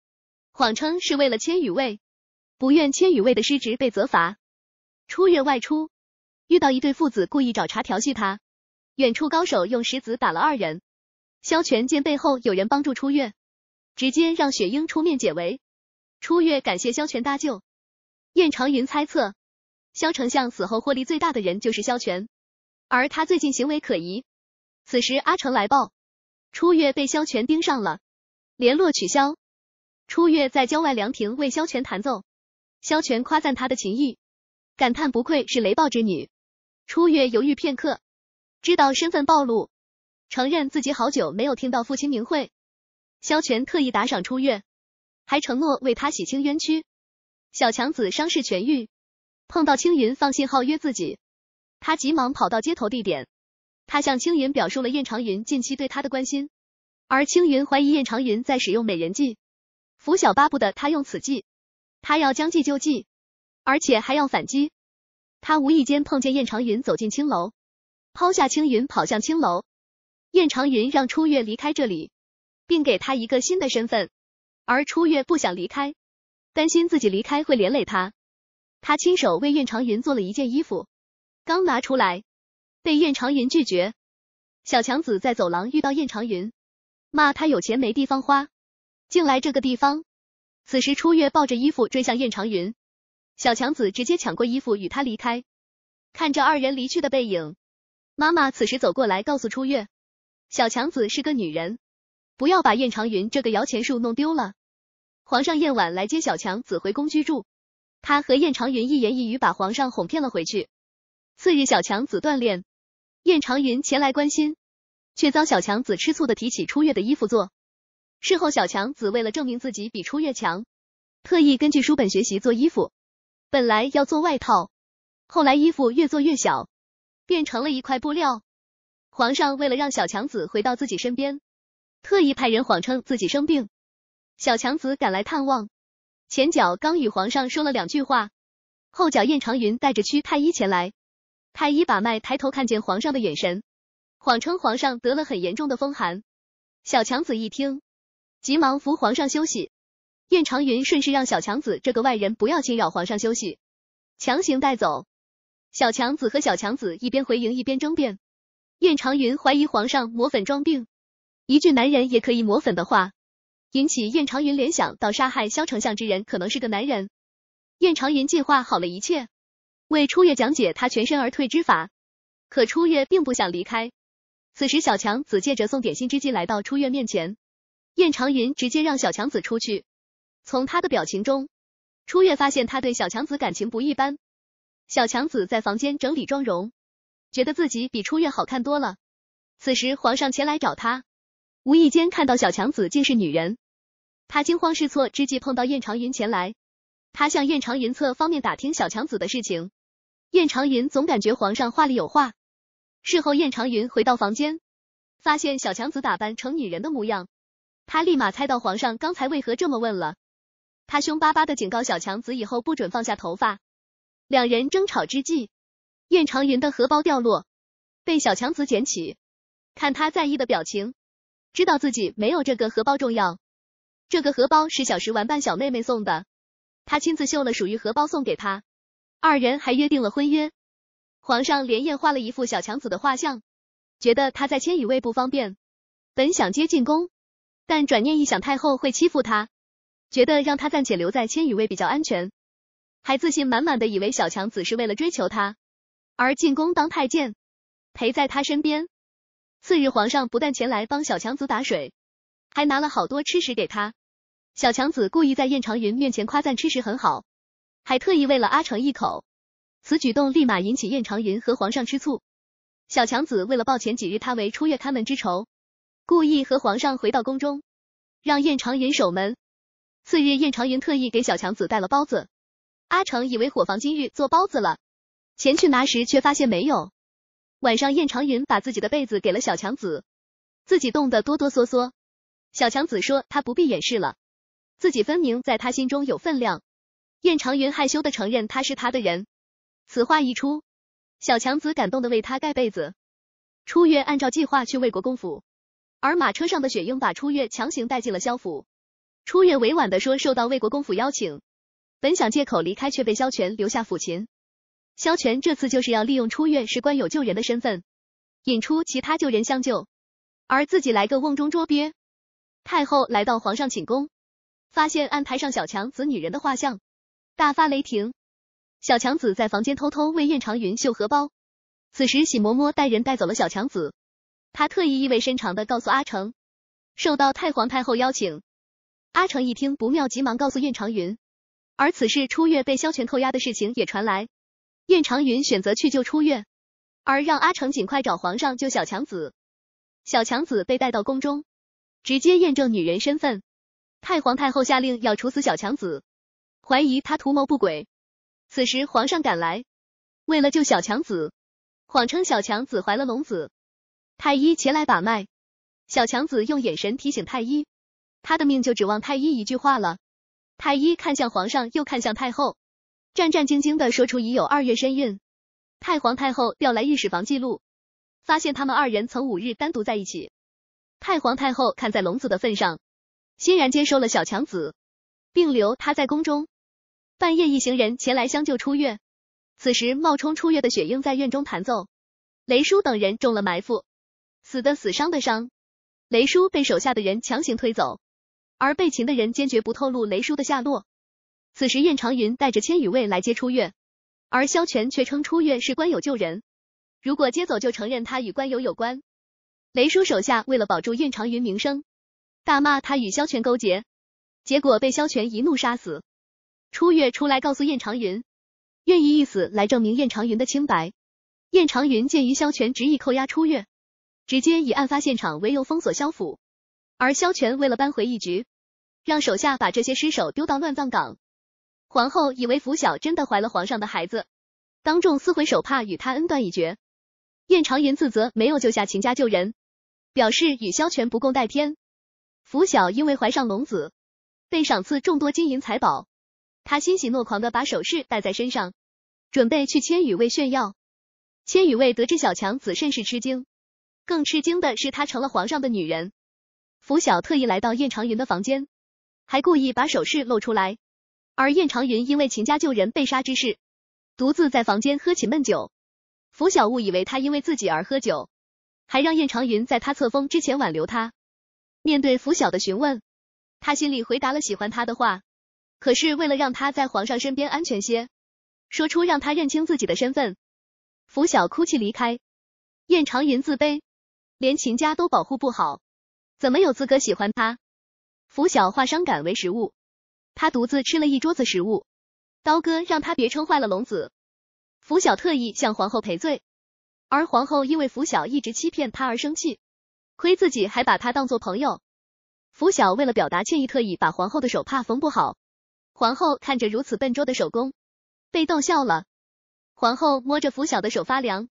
谎称是为了千羽卫，不愿千羽卫的失职被责罚。初月外出，遇到一对父子故意找茬调戏他。远处高手用石子打了二人。萧权见背后有人帮助初月，直接让雪鹰出面解围。初月感谢萧权搭救。燕长云猜测，萧丞相死后获利最大的人就是萧权，而他最近行为可疑。此时阿成来报，初月被萧权盯上了，联络取消。初月在郊外凉亭为萧权弹奏，萧权夸赞他的琴艺，感叹不愧是雷暴之女。初月犹豫片刻，知道身份暴露，承认自己好久没有听到父亲名讳。萧权特意打赏初月，还承诺为他洗清冤屈。小强子伤势痊愈，碰到青云放信号约自己，他急忙跑到接头地点。他向青云表述了燕长云近期对他的关心，而青云怀疑燕长云在使用美人计。拂晓，巴不得他用此计，他要将计就计，而且还要反击。他无意间碰见燕长云走进青楼，抛下青云跑向青楼。燕长云让初月离开这里，并给他一个新的身份。而初月不想离开，担心自己离开会连累他。他亲手为燕长云做了一件衣服，刚拿出来，被燕长云拒绝。小强子在走廊遇到燕长云，骂他有钱没地方花。竟来这个地方。此时初月抱着衣服追向燕长云，小强子直接抢过衣服与他离开。看着二人离去的背影，妈妈此时走过来告诉初月：“小强子是个女人，不要把燕长云这个摇钱树弄丢了。”皇上夜晚来接小强子回宫居住，他和燕长云一言一语把皇上哄骗了回去。次日小强子锻炼，燕长云前来关心，却遭小强子吃醋的提起初月的衣服做。事后，小强子为了证明自己比初月强，特意根据书本学习做衣服。本来要做外套，后来衣服越做越小，变成了一块布料。皇上为了让小强子回到自己身边，特意派人谎称自己生病。小强子赶来探望，前脚刚与皇上说了两句话，后脚燕长云带着屈太医前来。太医把脉，抬头看见皇上的眼神，谎称皇上得了很严重的风寒。小强子一听。急忙扶皇上休息，燕长云顺势让小强子这个外人不要侵扰皇上休息，强行带走小强子和小强子一边回营一边争辩。燕长云怀疑皇上抹粉装病，一句男人也可以抹粉的话，引起燕长云联想到杀害萧丞相之人可能是个男人。燕长云计划好了一切，为初月讲解他全身而退之法，可初月并不想离开。此时小强子借着送点心之机来到初月面前。燕长云直接让小强子出去。从他的表情中，初月发现他对小强子感情不一般。小强子在房间整理妆容，觉得自己比初月好看多了。此时皇上前来找他，无意间看到小强子竟是女人，他惊慌失措之际碰到燕长云前来，他向燕长云侧方面打听小强子的事情。燕长云总感觉皇上话里有话。事后燕长云回到房间，发现小强子打扮成女人的模样。他立马猜到皇上刚才为何这么问了，他凶巴巴的警告小强子以后不准放下头发。两人争吵之际，燕长云的荷包掉落，被小强子捡起。看他在意的表情，知道自己没有这个荷包重要。这个荷包是小时玩伴小妹妹送的，他亲自绣了属于荷包送给他。二人还约定了婚约。皇上连夜画了一幅小强子的画像，觉得他在千羽卫不方便，本想接进宫。但转念一想，太后会欺负他，觉得让他暂且留在千羽卫比较安全，还自信满满的以为小强子是为了追求他而进宫当太监，陪在他身边。次日，皇上不但前来帮小强子打水，还拿了好多吃食给他。小强子故意在燕长云面前夸赞吃食很好，还特意喂了阿成一口。此举动立马引起燕长云和皇上吃醋。小强子为了报前几日他为初月看门之仇。故意和皇上回到宫中，让燕长云守门。次日，燕长云特意给小强子带了包子。阿成以为伙房今日做包子了，前去拿时却发现没有。晚上，燕长云把自己的被子给了小强子，自己冻得哆哆嗦嗦。小强子说他不必掩饰了，自己分明在他心中有分量。燕长云害羞的承认他是他的人。此话一出，小强子感动的为他盖被子。初月按照计划去魏国公府。而马车上的雪鹰把初月强行带进了萧府。初月委婉的说受到魏国公府邀请，本想借口离开，却被萧权留下抚琴。萧权这次就是要利用初月是官有救人的身份，引出其他救人相救，而自己来个瓮中捉鳖。太后来到皇上寝宫，发现案台上小强子女人的画像，大发雷霆。小强子在房间偷偷为燕长云绣荷包，此时喜嬷嬷带人带走了小强子。他特意意味深长的告诉阿成，受到太皇太后邀请。阿成一听不妙，急忙告诉燕长云。而此事初月被萧权扣押的事情也传来，燕长云选择去救初月，而让阿成尽快找皇上救小强子。小强子被带到宫中，直接验证女人身份。太皇太后下令要处死小强子，怀疑他图谋不轨。此时皇上赶来，为了救小强子，谎称小强子怀了龙子。太医前来把脉，小强子用眼神提醒太医，他的命就指望太医一句话了。太医看向皇上，又看向太后，战战兢兢的说出已有二月身孕。太皇太后调来御史房记录，发现他们二人曾五日单独在一起。太皇太后看在龙子的份上，欣然接收了小强子，并留他在宫中。半夜，一行人前来相救初月。此时冒充初月的雪英在院中弹奏，雷叔等人中了埋伏。死的死，伤的伤，雷叔被手下的人强行推走，而被擒的人坚决不透露雷叔的下落。此时，燕长云带着千羽卫来接初月，而萧权却称初月是官友救人，如果接走就承认他与官友有关。雷叔手下为了保住燕长云名声，大骂他与萧权勾结，结果被萧权一怒杀死。初月出来告诉燕长云，愿意一死来证明燕长云的清白。燕长云鉴于萧权执意扣押初月。直接以案发现场为由封锁萧府，而萧权为了扳回一局，让手下把这些尸首丢到乱葬岗。皇后以为拂晓真的怀了皇上的孩子，当众撕毁手帕，与他恩断义绝。燕长言自责没有救下秦家救人，表示与萧权不共戴天。拂晓因为怀上龙子，被赏赐众多金银财宝，他欣喜若狂的把首饰戴在身上，准备去千羽卫炫耀。千羽卫得知小强子甚是吃惊。更吃惊的是，他成了皇上的女人。拂晓特意来到燕长云的房间，还故意把首饰露出来。而燕长云因为秦家救人被杀之事，独自在房间喝起闷酒。拂晓误以为他因为自己而喝酒，还让燕长云在他册封之前挽留他。面对拂晓的询问，他心里回答了喜欢他的话。可是为了让他在皇上身边安全些，说出让他认清自己的身份，拂晓哭泣离开。燕长云自卑。连秦家都保护不好，怎么有资格喜欢他？拂晓化伤感为食物，他独自吃了一桌子食物。刀哥让他别撑坏了龙子。拂晓特意向皇后赔罪，而皇后因为拂晓一直欺骗她而生气，亏自己还把她当做朋友。拂晓为了表达歉意，特意把皇后的手帕缝不好。皇后看着如此笨拙的手工，被逗笑了。皇后摸着拂晓的手发凉，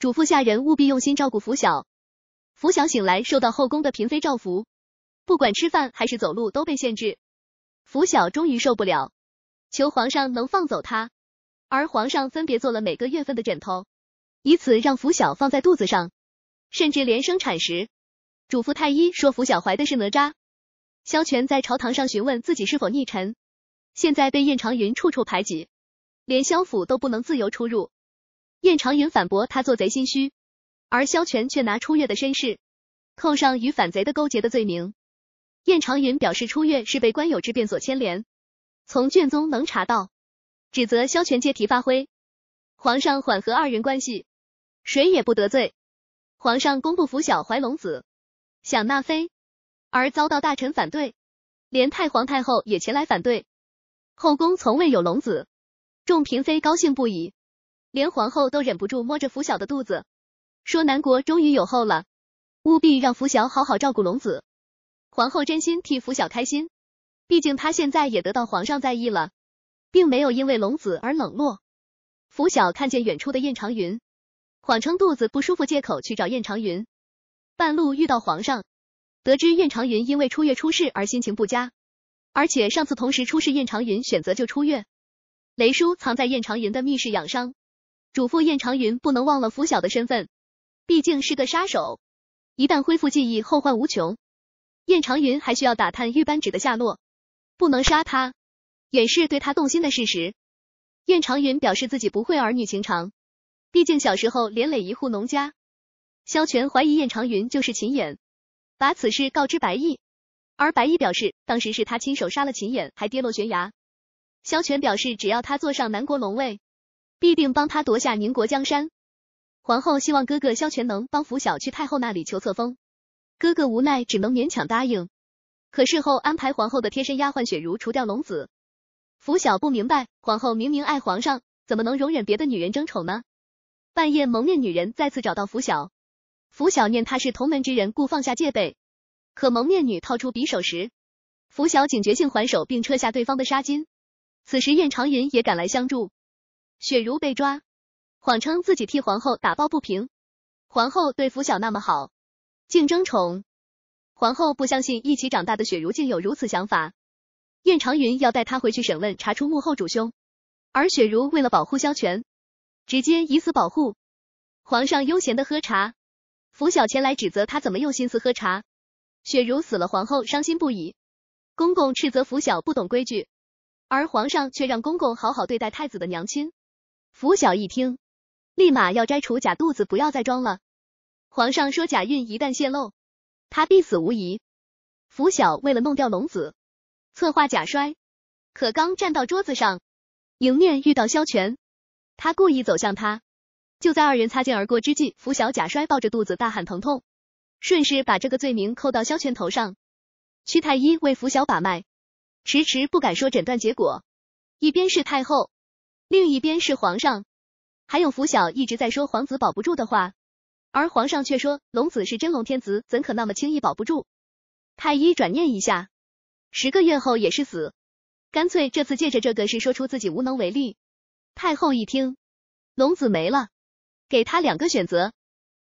嘱咐下人务必用心照顾拂晓。拂晓醒来，受到后宫的嫔妃照拂，不管吃饭还是走路都被限制。拂晓终于受不了，求皇上能放走他。而皇上分别做了每个月份的枕头，以此让拂晓放在肚子上，甚至连生产时，嘱咐太医说拂晓怀的是哪吒。萧权在朝堂上询问自己是否逆臣，现在被燕长云处处排挤，连萧府都不能自由出入。燕长云反驳他做贼心虚。而萧权却拿初月的身世，扣上与反贼的勾结的罪名。燕长云表示，初月是被官有之变所牵连，从卷宗能查到。指责萧权借题发挥，皇上缓和二人关系，谁也不得罪。皇上公布拂晓怀龙子，想纳妃，而遭到大臣反对，连太皇太后也前来反对。后宫从未有龙子，众嫔妃高兴不已，连皇后都忍不住摸着拂晓的肚子。说南国终于有后了，务必让拂晓好好照顾龙子。皇后真心替拂晓开心，毕竟她现在也得到皇上在意了，并没有因为龙子而冷落。拂晓看见远处的燕长云，谎称肚子不舒服，借口去找燕长云。半路遇到皇上，得知燕长云因为初月出事而心情不佳，而且上次同时出事燕长云选择就初月，雷叔藏在燕长云的密室养伤，嘱咐燕长云不能忘了拂晓的身份。毕竟是个杀手，一旦恢复记忆，后患无穷。燕长云还需要打探玉扳指的下落，不能杀他，掩饰对他动心的事实。燕长云表示自己不会儿女情长，毕竟小时候连累一户农家。萧权怀疑燕长云就是秦衍，把此事告知白毅，而白毅表示当时是他亲手杀了秦衍，还跌落悬崖。萧权表示只要他坐上南国龙位，必定帮他夺下宁国江山。皇后希望哥哥萧权能帮拂晓去太后那里求册封，哥哥无奈只能勉强答应。可事后安排皇后的贴身丫鬟雪如除掉龙子。拂晓不明白，皇后明明爱皇上，怎么能容忍别的女人争宠呢？半夜，蒙面女人再次找到拂晓，拂晓念她是同门之人，故放下戒备。可蒙面女掏出匕首时，拂晓警觉性还手，并撤下对方的纱巾。此时，燕长云也赶来相助，雪茹被抓。谎称自己替皇后打抱不平，皇后对拂晓那么好，竟争宠。皇后不相信一起长大的雪如竟有如此想法。燕长云要带她回去审问，查出幕后主凶。而雪如为了保护萧权，直接以死保护。皇上悠闲的喝茶，拂晓前来指责他怎么用心思喝茶。雪如死了，皇后伤心不已。公公斥责拂晓不懂规矩，而皇上却让公公好好对待太子的娘亲。拂晓一听。立马要摘除假肚子，不要再装了。皇上说，假孕一旦泄露，他必死无疑。拂晓为了弄掉龙子，策划假摔，可刚站到桌子上，迎面遇到萧权，他故意走向他。就在二人擦肩而过之际，拂晓假摔，抱着肚子大喊疼痛，顺势把这个罪名扣到萧权头上。屈太医为拂晓把脉，迟迟不敢说诊断结果。一边是太后，另一边是皇上。还有拂晓一直在说皇子保不住的话，而皇上却说龙子是真龙天子，怎可那么轻易保不住？太医转念一下，十个月后也是死，干脆这次借着这个事说出自己无能为力。太后一听，龙子没了，给他两个选择，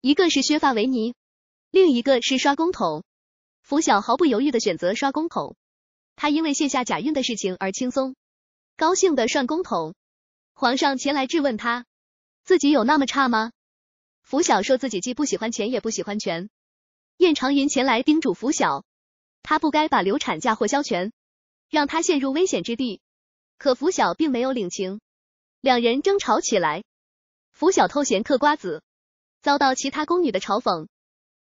一个是削发为尼，另一个是刷公桶。拂晓毫不犹豫的选择刷公桶，他因为卸下假孕的事情而轻松高兴的涮公桶。皇上前来质问他。自己有那么差吗？拂晓说自己既不喜欢钱，也不喜欢权。燕长云前来叮嘱拂晓，他不该把流产嫁祸萧权，让他陷入危险之地。可拂晓并没有领情，两人争吵起来。拂晓偷闲嗑瓜子，遭到其他宫女的嘲讽。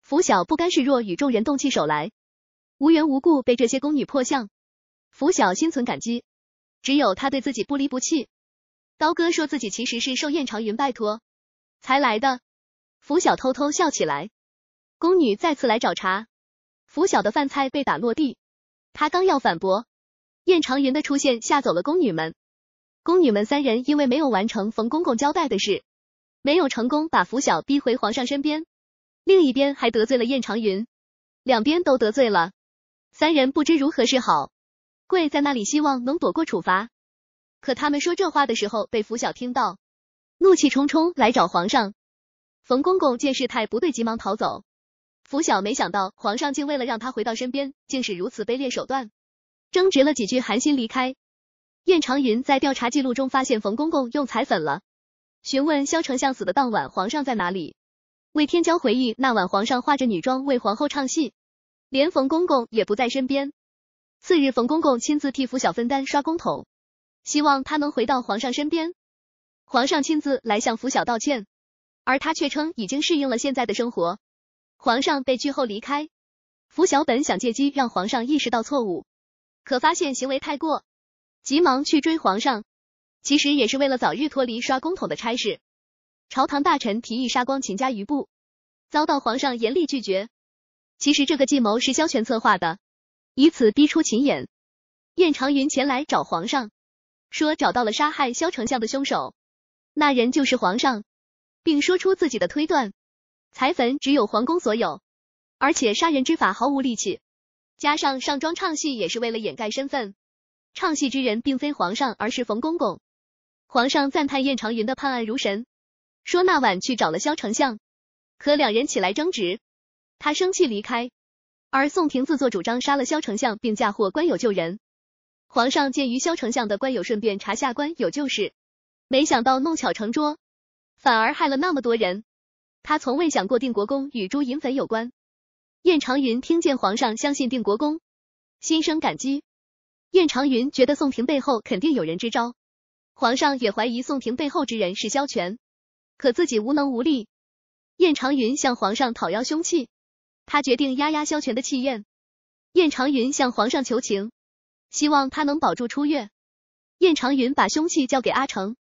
拂晓不甘示弱，与众人动起手来。无缘无故被这些宫女破相，拂晓心存感激，只有他对自己不离不弃。刀哥说自己其实是受燕长云拜托才来的。拂晓偷偷笑起来。宫女再次来找茬，拂晓的饭菜被打落地。他刚要反驳，燕长云的出现吓走了宫女们。宫女们三人因为没有完成冯公公交代的事，没有成功把拂晓逼回皇上身边。另一边还得罪了燕长云，两边都得罪了，三人不知如何是好，跪在那里希望能躲过处罚。可他们说这话的时候，被拂晓听到，怒气冲冲来找皇上。冯公公见事态不对，急忙逃走。拂晓没想到皇上竟为了让他回到身边，竟是如此卑劣手段。争执了几句，寒心离开。燕长云在调查记录中发现冯公公用彩粉了，询问萧丞相死的当晚皇上在哪里。魏天骄回忆那晚皇上化着女装为皇后唱戏，连冯公公也不在身边。次日，冯公公亲自替拂晓分担刷工头。希望他能回到皇上身边，皇上亲自来向拂晓道歉，而他却称已经适应了现在的生活。皇上被拒后离开，拂晓本想借机让皇上意识到错误，可发现行为太过，急忙去追皇上。其实也是为了早日脱离刷工头的差事。朝堂大臣提议杀光秦家余部，遭到皇上严厉拒绝。其实这个计谋是萧权策划的，以此逼出秦衍。燕长云前来找皇上。说找到了杀害萧丞相的凶手，那人就是皇上，并说出自己的推断：财坟只有皇宫所有，而且杀人之法毫无力气，加上上妆唱戏也是为了掩盖身份，唱戏之人并非皇上，而是冯公公。皇上赞叹燕长云的判案如神，说那晚去找了萧丞相，可两人起来争执，他生气离开，而宋廷自作主张杀了萧丞相，并嫁祸官有救人。皇上鉴于萧丞相的官有，顺便查下官有旧事，没想到弄巧成拙，反而害了那么多人。他从未想过定国公与朱银粉有关。燕长云听见皇上相信定国公，心生感激。燕长云觉得宋廷背后肯定有人支招，皇上也怀疑宋廷背后之人是萧权，可自己无能无力。燕长云向皇上讨要凶器，他决定压压萧权的气焰。燕长云向皇上求情。希望他能保住初月。燕长云把凶器交给阿成，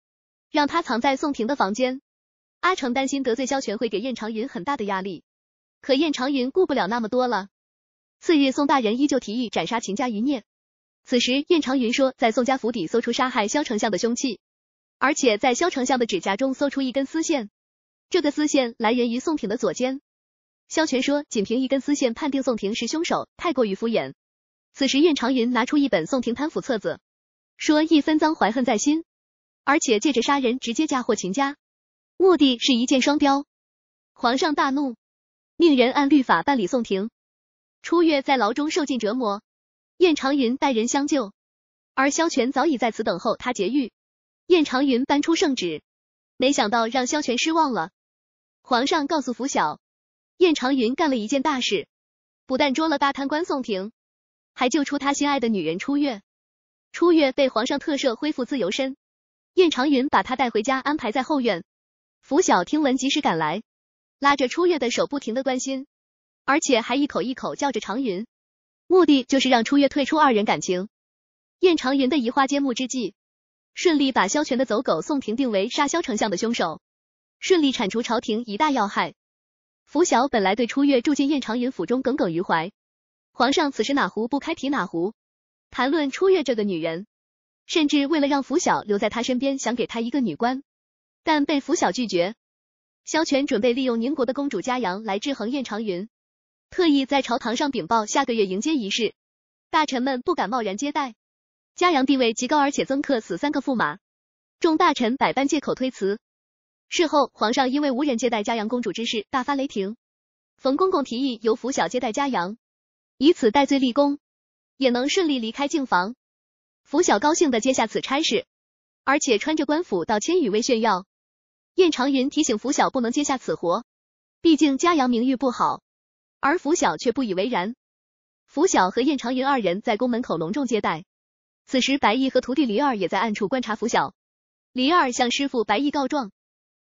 让他藏在宋庭的房间。阿成担心得罪萧权会给燕长云很大的压力，可燕长云顾不了那么多了。次日，宋大人依旧提议斩杀秦家余孽。此时，燕长云说在宋家府邸搜出杀害萧丞相的凶器，而且在萧丞相的指甲中搜出一根丝线，这个丝线来源于宋庭的左肩。萧权说，仅凭一根丝线判定宋庭是凶手，太过于敷衍。此时，燕长云拿出一本宋廷贪腐册子，说一分赃怀恨在心，而且借着杀人直接嫁祸秦家，目的是—一箭双雕。皇上大怒，命人按律法办理宋廷。初月在牢中受尽折磨，燕长云带人相救，而萧权早已在此等候他劫狱。燕长云搬出圣旨，没想到让萧权失望了。皇上告诉拂晓，燕长云干了一件大事，不但捉了大贪官宋廷。还救出他心爱的女人初月，初月被皇上特赦恢复自由身，燕长云把他带回家安排在后院。拂晓听闻及时赶来，拉着初月的手不停的关心，而且还一口一口叫着长云，目的就是让初月退出二人感情。燕长云的移花接木之计，顺利把萧权的走狗宋廷定为杀萧丞相的凶手，顺利铲除朝廷一大要害。拂晓本来对初月住进燕长云府中耿耿于怀。皇上此时哪壶不开提哪壶，谈论初月这个女人，甚至为了让拂晓留在他身边，想给她一个女官，但被拂晓拒绝。萧权准备利用宁国的公主嘉阳来制衡燕长云，特意在朝堂上禀报下个月迎接仪式，大臣们不敢贸然接待，嘉阳地位极高，而且曾克死三个驸马，众大臣百般借口推辞。事后，皇上因为无人接待嘉阳公主之事大发雷霆，冯公公提议由拂晓接待嘉阳。以此戴罪立功，也能顺利离开净房。拂晓高兴的接下此差事，而且穿着官服到千羽卫炫耀。燕长云提醒拂晓不能接下此活，毕竟嘉阳名誉不好。而拂晓却不以为然。拂晓和燕长云二人在宫门口隆重接待。此时白毅和徒弟李二也在暗处观察拂晓。李二向师傅白毅告状，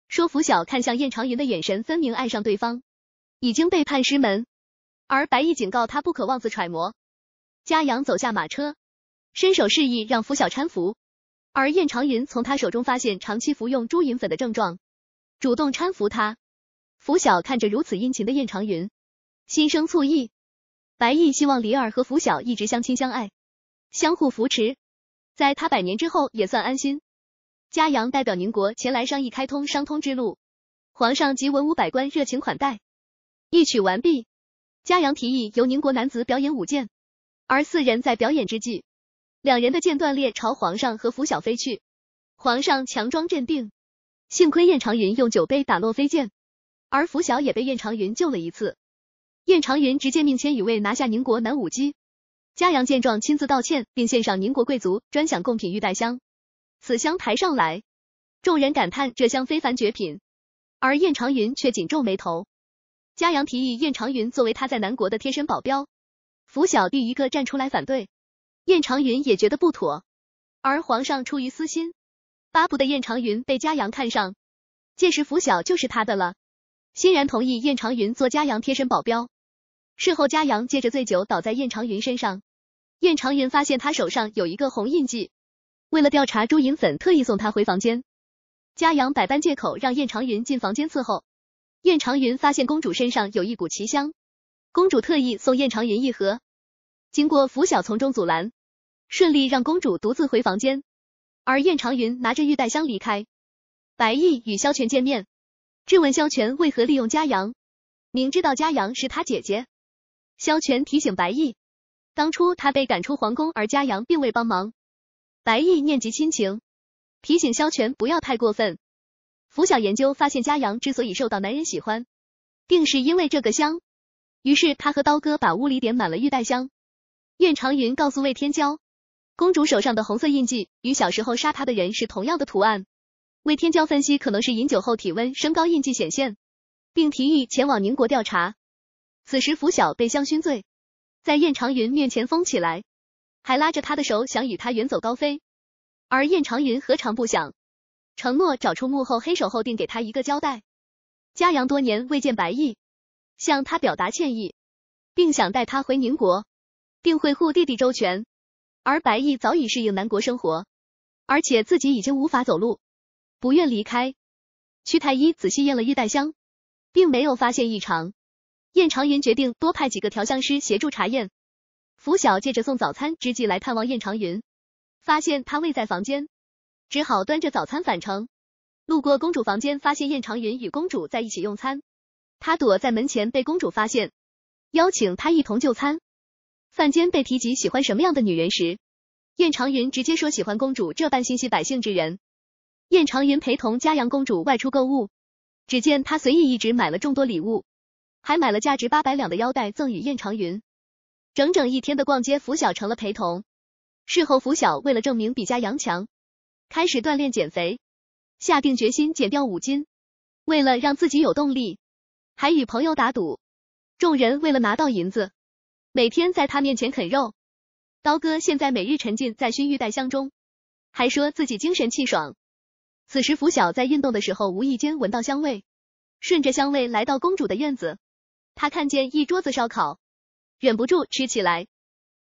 说拂晓看向燕长云的眼神分明爱上对方，已经背叛师门。而白毅警告他不可妄自揣摩。嘉阳走下马车，伸手示意让拂晓搀扶，而燕长云从他手中发现长期服用朱银粉的症状，主动搀扶他。拂晓看着如此殷勤的燕长云，心生醋意。白毅希望李儿和拂晓一直相亲相爱，相互扶持，在他百年之后也算安心。嘉阳代表宁国前来商议开通商通之路，皇上及文武百官热情款待。一曲完毕。嘉阳提议由宁国男子表演舞剑，而四人在表演之际，两人的剑断裂朝皇上和拂晓飞去。皇上强装镇定，幸亏燕长云用酒杯打落飞剑，而拂晓也被燕长云救了一次。燕长云直接命千羽卫拿下宁国男舞姬。嘉阳见状亲自道歉，并献上宁国贵族专享贡品玉带香。此香抬上来，众人感叹这香非凡绝品，而燕长云却紧皱眉头。嘉阳提议燕长云作为他在南国的贴身保镖，拂晓第一个站出来反对，燕长云也觉得不妥，而皇上出于私心，巴不得燕长云被嘉阳看上，届时拂晓就是他的了，欣然同意燕长云做嘉阳贴身保镖。事后嘉阳借着醉酒倒在燕长云身上，燕长云发现他手上有一个红印记，为了调查朱银粉，特意送他回房间，嘉阳百般借口让燕长云进房间伺候。燕长云发现公主身上有一股奇香，公主特意送燕长云一盒。经过拂晓从中阻拦，顺利让公主独自回房间，而燕长云拿着玉带香离开。白毅与萧权见面，质问萧权为何利用嘉阳，明知道嘉阳是他姐姐。萧权提醒白毅，当初他被赶出皇宫，而嘉阳并未帮忙。白毅念及亲情，提醒萧权不要太过分。拂晓研究发现，佳阳之所以受到男人喜欢，定是因为这个香。于是他和刀哥把屋里点满了玉带香。燕长云告诉魏天骄，公主手上的红色印记与小时候杀她的人是同样的图案。魏天骄分析可能是饮酒后体温升高，印记显现，并提议前往宁国调查。此时拂晓被香熏醉，在燕长云面前疯起来，还拉着他的手想与他远走高飞。而燕长云何尝不想？承诺找出幕后黑手后定给他一个交代。嘉阳多年未见白毅，向他表达歉意，并想带他回宁国，并会护弟弟周全。而白毅早已适应南国生活，而且自己已经无法走路，不愿离开。屈太医仔细验了玉带香，并没有发现异常。燕长云决定多派几个调香师协助查验。拂晓借着送早餐之际来探望燕长云，发现他未在房间。只好端着早餐返程，路过公主房间，发现燕长云与公主在一起用餐。他躲在门前被公主发现，邀请他一同就餐。饭间被提及喜欢什么样的女人时，燕长云直接说喜欢公主这般心系百姓之人。燕长云陪同嘉阳公主外出购物，只见他随意一直买了众多礼物，还买了价值八百两的腰带赠与燕长云。整整一天的逛街，拂晓成了陪同。事后拂晓为了证明比嘉阳强。开始锻炼减肥，下定决心减掉五斤。为了让自己有动力，还与朋友打赌。众人为了拿到银子，每天在他面前啃肉。刀哥现在每日沉浸在熏玉带香中，还说自己精神气爽。此时拂晓在运动的时候，无意间闻到香味，顺着香味来到公主的院子，他看见一桌子烧烤，忍不住吃起来。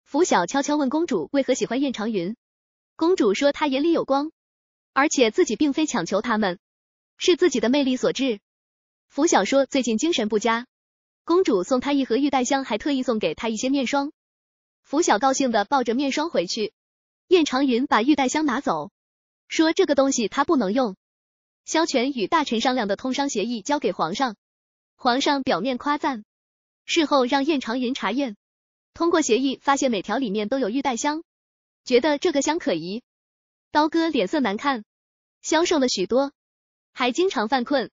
拂晓悄悄问公主为何喜欢燕长云。公主说她眼里有光，而且自己并非强求他们，是自己的魅力所致。拂晓说最近精神不佳，公主送他一盒玉带香，还特意送给他一些面霜。拂晓高兴的抱着面霜回去。燕长云把玉带香拿走，说这个东西他不能用。萧权与大臣商量的通商协议交给皇上，皇上表面夸赞，事后让燕长云查验，通过协议发现每条里面都有玉带香。觉得这个香可疑，刀哥脸色难看，消瘦了许多，还经常犯困。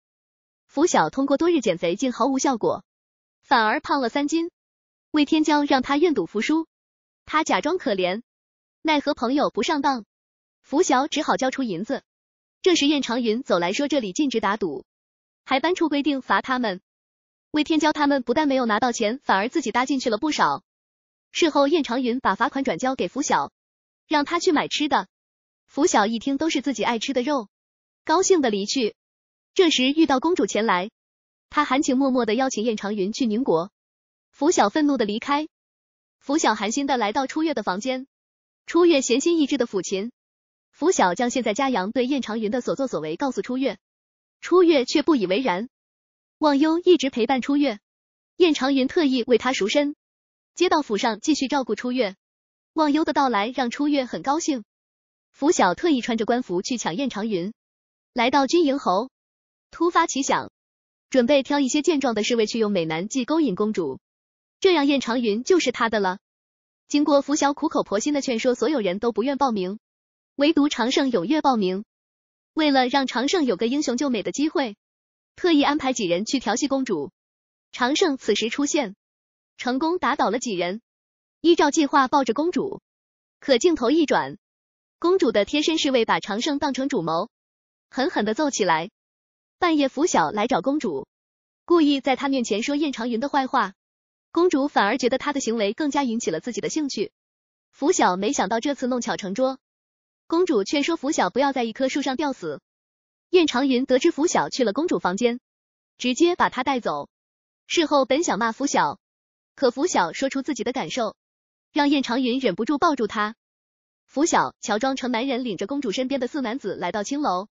拂晓通过多日减肥，竟毫无效果，反而胖了三斤。魏天骄让他愿赌服输，他假装可怜，奈何朋友不上当，拂晓只好交出银子。这时燕长云走来说这里禁止打赌，还搬出规定罚他们。魏天骄他们不但没有拿到钱，反而自己搭进去了不少。事后燕长云把罚款转交给拂晓。让他去买吃的。拂晓一听都是自己爱吃的肉，高兴的离去。这时遇到公主前来，他含情脉脉的邀请燕长云去宁国。拂晓愤怒的离开。拂晓寒心的来到初月的房间，初月闲心逸致的抚琴。拂晓将现在家阳对燕长云的所作所为告诉初月，初月却不以为然。忘忧一直陪伴初月，燕长云特意为他赎身，接到府上继续照顾初月。忘忧的到来让初月很高兴，拂晓特意穿着官服去抢燕长云。来到军营后，突发奇想，准备挑一些健壮的侍卫去用美男计勾引公主，这样燕长云就是他的了。经过拂晓苦口婆心的劝说，所有人都不愿报名，唯独长胜踊跃报名。为了让长胜有个英雄救美的机会，特意安排几人去调戏公主。长胜此时出现，成功打倒了几人。依照计划抱着公主，可镜头一转，公主的贴身侍卫把长胜当成主谋，狠狠的揍起来。半夜拂晓来找公主，故意在她面前说燕长云的坏话，公主反而觉得他的行为更加引起了自己的兴趣。拂晓没想到这次弄巧成拙，公主劝说拂晓不要在一棵树上吊死。燕长云得知拂晓去了公主房间，直接把他带走。事后本想骂拂晓，可拂晓说出自己的感受。让燕长云忍不住抱住他。拂晓乔装成男人，领着公主身边的四男子来到青楼。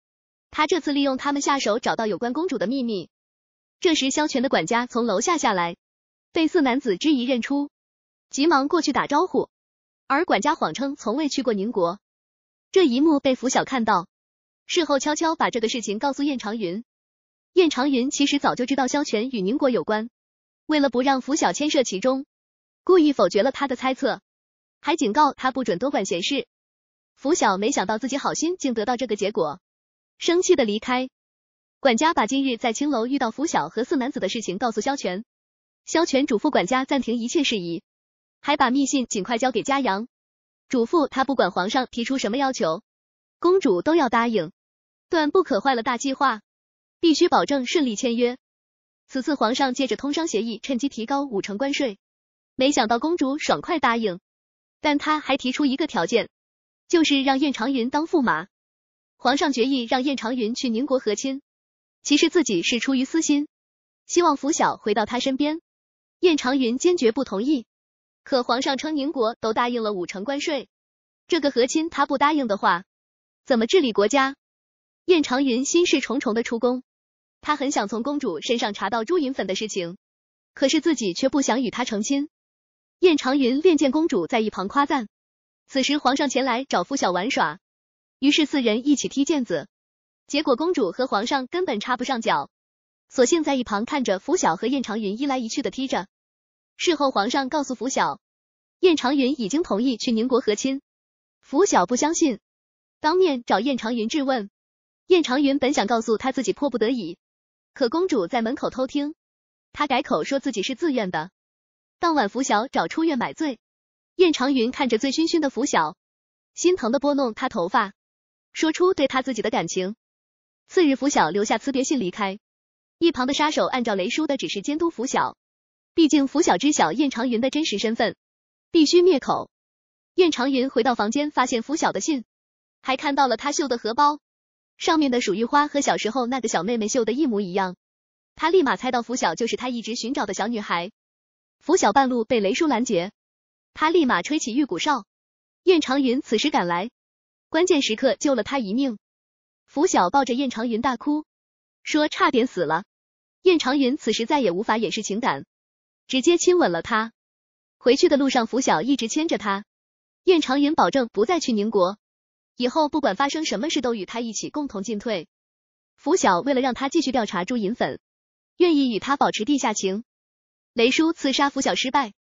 他这次利用他们下手，找到有关公主的秘密。这时，萧权的管家从楼下下来，被四男子之一认出，急忙过去打招呼。而管家谎称从未去过宁国。这一幕被拂晓看到，事后悄悄把这个事情告诉燕长云。燕长云其实早就知道萧权与宁国有关，为了不让拂晓牵涉其中。故意否决了他的猜测，还警告他不准多管闲事。拂晓没想到自己好心竟得到这个结果，生气的离开。管家把今日在青楼遇到拂晓和四男子的事情告诉萧权，萧权嘱咐管家暂停一切事宜，还把密信尽快交给嘉阳，嘱咐他不管皇上提出什么要求，公主都要答应，断不可坏了大计划，必须保证顺利签约。此次皇上借着通商协议，趁机提高五成关税。没想到公主爽快答应，但她还提出一个条件，就是让燕长云当驸马。皇上决意让燕长云去宁国和亲，其实自己是出于私心，希望拂晓回到他身边。燕长云坚决不同意，可皇上称宁国都答应了五成关税，这个和亲他不答应的话，怎么治理国家？燕长云心事重重的出宫，他很想从公主身上查到朱云粉的事情，可是自己却不想与她成亲。燕长云练剑，公主在一旁夸赞。此时皇上前来找拂晓玩耍，于是四人一起踢毽子。结果公主和皇上根本插不上脚，索性在一旁看着拂晓和燕长云一来一去的踢着。事后皇上告诉拂晓，燕长云已经同意去宁国和亲。拂晓不相信，当面找燕长云质问。燕长云本想告诉他自己迫不得已，可公主在门口偷听，他改口说自己是自愿的。当晚，拂晓找出院买醉，燕长云看着醉醺醺的拂晓，心疼的拨弄他头发，说出对他自己的感情。次日，拂晓留下辞别信离开，一旁的杀手按照雷叔的指示监督拂晓，毕竟拂晓知晓燕长云的真实身份，必须灭口。燕长云回到房间，发现拂晓的信，还看到了他绣的荷包，上面的鼠玉花和小时候那个小妹妹绣的一模一样，他立马猜到拂晓就是他一直寻找的小女孩。拂晓半路被雷叔拦截，他立马吹起玉骨哨。燕长云此时赶来，关键时刻救了他一命。拂晓抱着燕长云大哭，说差点死了。燕长云此时再也无法掩饰情感，直接亲吻了他。回去的路上，拂晓一直牵着他。燕长云保证不再去宁国，以后不管发生什么事都与他一起共同进退。拂晓为了让他继续调查朱银粉，愿意与他保持地下情。雷叔刺杀拂晓失败，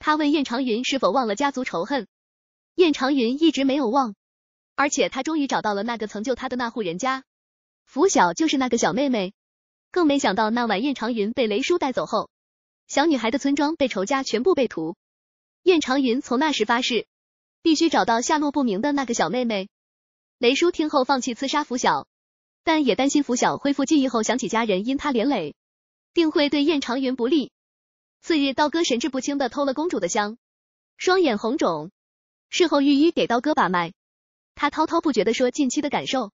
他问燕长云是否忘了家族仇恨，燕长云一直没有忘，而且他终于找到了那个曾救他的那户人家，拂晓就是那个小妹妹。更没想到那晚燕长云被雷叔带走后，小女孩的村庄被仇家全部被屠。燕长云从那时发誓，必须找到下落不明的那个小妹妹。雷叔听后放弃刺杀拂晓，但也担心拂晓恢复记忆后想起家人因他连累，定会对燕长云不利。次日，刀哥神志不清的偷了公主的香，双眼红肿。事后御医给刀哥把脉，他滔滔不绝的说近期的感受，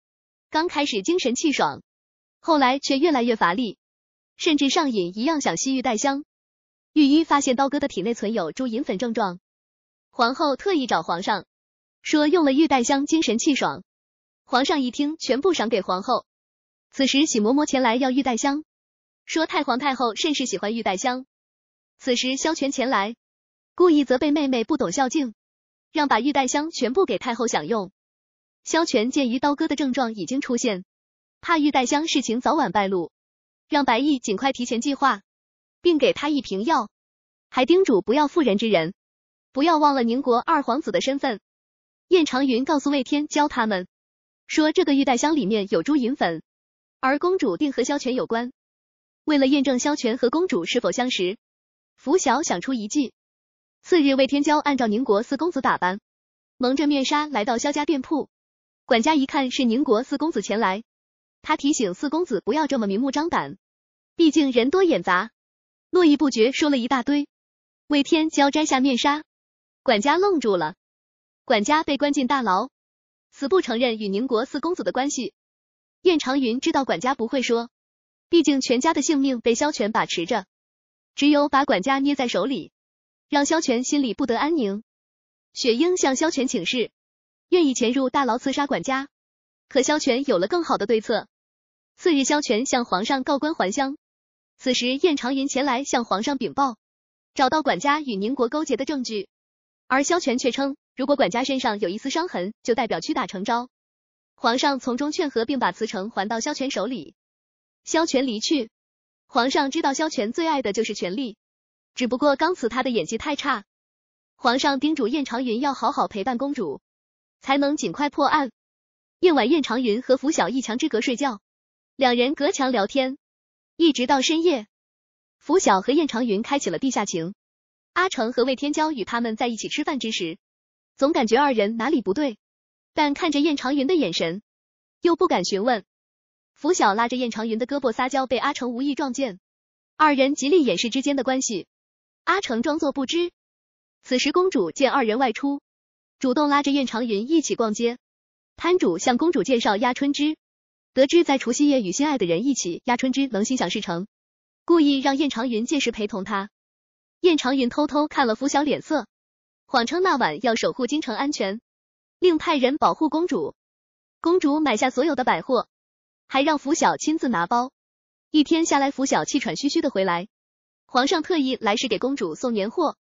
刚开始精神气爽，后来却越来越乏力，甚至上瘾一样想吸玉带香。御医发现刀哥的体内存有猪银粉症状。皇后特意找皇上，说用了玉带香精神气爽。皇上一听，全部赏给皇后。此时喜嬷嬷前来要玉带香，说太皇太后甚是喜欢玉带香。此时，萧权前来，故意责备妹妹不懂孝敬，让把玉带香全部给太后享用。萧权鉴于刀割的症状已经出现，怕玉带香事情早晚败露，让白毅尽快提前计划，并给他一瓶药，还叮嘱不要妇人之仁，不要忘了宁国二皇子的身份。燕长云告诉魏天教他们说，这个玉带香里面有朱银粉，而公主定和萧权有关。为了验证萧权和公主是否相识。拂晓想出一计，次日魏天骄按照宁国四公子打扮，蒙着面纱来到萧家店铺。管家一看是宁国四公子前来，他提醒四公子不要这么明目张胆，毕竟人多眼杂，络绎不绝说了一大堆。魏天骄摘下面纱，管家愣住了。管家被关进大牢，死不承认与宁国四公子的关系。燕长云知道管家不会说，毕竟全家的性命被萧权把持着。只有把管家捏在手里，让萧权心里不得安宁。雪英向萧权请示，愿意潜入大牢刺杀管家。可萧权有了更好的对策。次日，萧权向皇上告官还乡。此时，燕长云前来向皇上禀报，找到管家与宁国勾结的证据。而萧权却称，如果管家身上有一丝伤痕，就代表屈打成招。皇上从中劝和，并把辞呈还到萧权手里。萧权离去。皇上知道萧权最爱的就是权力，只不过刚死他的演技太差。皇上叮嘱燕长云要好好陪伴公主，才能尽快破案。夜晚，燕长云和拂晓一墙之隔睡觉，两人隔墙聊天，一直到深夜。拂晓和燕长云开启了地下情。阿成和魏天骄与他们在一起吃饭之时，总感觉二人哪里不对，但看着燕长云的眼神，又不敢询问。拂晓拉着燕长云的胳膊撒娇，被阿成无意撞见，二人极力掩饰之间的关系。阿成装作不知。此时公主见二人外出，主动拉着燕长云一起逛街。摊主向公主介绍压春枝，得知在除夕夜与心爱的人一起压春枝能心想事成，故意让燕长云届时陪同他。燕长云偷偷看了拂晓脸色，谎称那晚要守护京城安全，另派人保护公主。公主买下所有的百货。还让拂晓亲自拿包，一天下来，拂晓气喘吁吁的回来。皇上特意来是给公主送年货，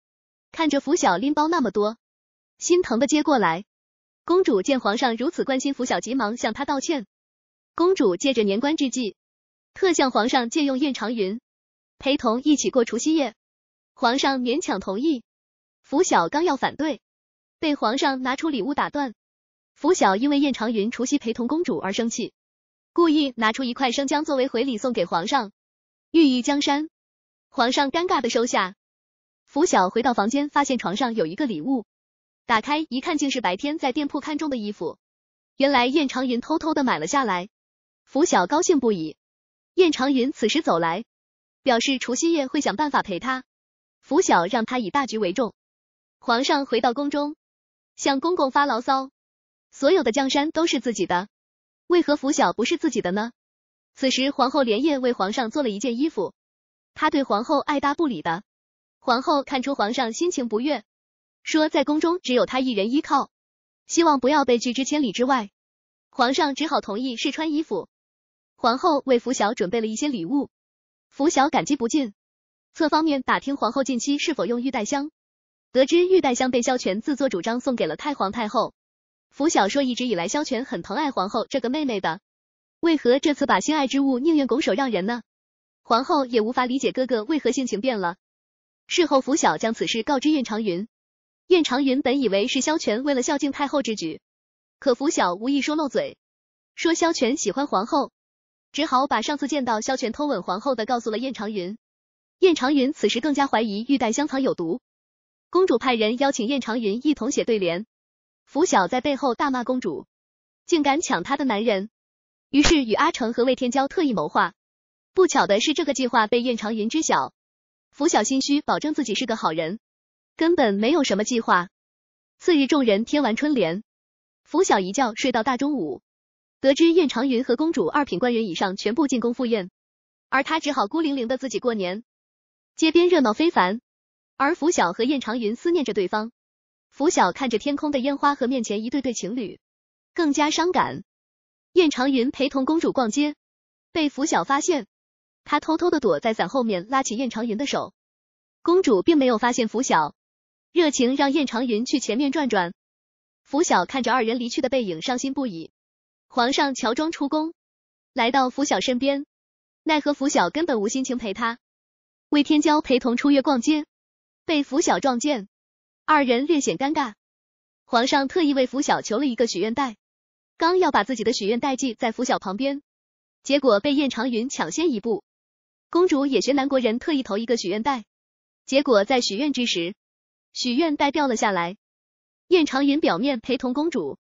看着拂晓拎包那么多，心疼的接过来。公主见皇上如此关心拂晓，急忙向他道歉。公主借着年关之际，特向皇上借用燕长云陪同一起过除夕夜。皇上勉强同意。拂晓刚要反对，被皇上拿出礼物打断。拂晓因为燕长云除夕陪同公主而生气。故意拿出一块生姜作为回礼送给皇上，寓意江山。皇上尴尬的收下。拂晓回到房间，发现床上有一个礼物，打开一看，竟是白天在店铺看中的衣服。原来燕长云偷偷的买了下来。拂晓高兴不已。燕长云此时走来，表示除夕夜会想办法陪他。拂晓让他以大局为重。皇上回到宫中，向公公发牢骚，所有的江山都是自己的。为何拂晓不是自己的呢？此时皇后连夜为皇上做了一件衣服，他对皇后爱搭不理的。皇后看出皇上心情不悦，说在宫中只有她一人依靠，希望不要被拒之千里之外。皇上只好同意试穿衣服。皇后为拂晓准备了一些礼物，拂晓感激不尽。侧方面打听皇后近期是否用玉带香，得知玉带香被萧权自作主张送给了太皇太后。拂晓说，一直以来萧权很疼爱皇后这个妹妹的，为何这次把心爱之物宁愿拱手让人呢？皇后也无法理解哥哥为何性情变了。事后，拂晓将此事告知燕长云，燕长云本以为是萧权为了孝敬太后之举，可拂晓无意说漏嘴，说萧权喜欢皇后，只好把上次见到萧权偷吻皇后的告诉了燕长云。燕长云此时更加怀疑玉带香藏有毒。公主派人邀请燕长云一同写对联。拂晓在背后大骂公主，竟敢抢她的男人。于是与阿成和魏天骄特意谋划。不巧的是，这个计划被燕长云知晓。拂晓心虚，保证自己是个好人，根本没有什么计划。次日，众人贴完春联，拂晓一觉睡到大中午。得知燕长云和公主二品官员以上全部进宫赴宴，而他只好孤零零的自己过年。街边热闹非凡，而拂晓和燕长云思念着对方。拂晓看着天空的烟花和面前一对对情侣，更加伤感。燕长云陪同公主逛街，被拂晓发现，他偷偷的躲在伞后面拉起燕长云的手。公主并没有发现拂晓，热情让燕长云去前面转转。拂晓看着二人离去的背影，伤心不已。皇上乔装出宫，来到拂晓身边，奈何拂晓根本无心情陪他。魏天骄陪同初月逛街，被拂晓撞见。二人略显尴尬，皇上特意为拂晓求了一个许愿袋，刚要把自己的许愿袋系在拂晓旁边，结果被燕长云抢先一步。公主也学南国人特意投一个许愿袋，结果在许愿之时，许愿袋掉了下来。燕长云表面陪同公主，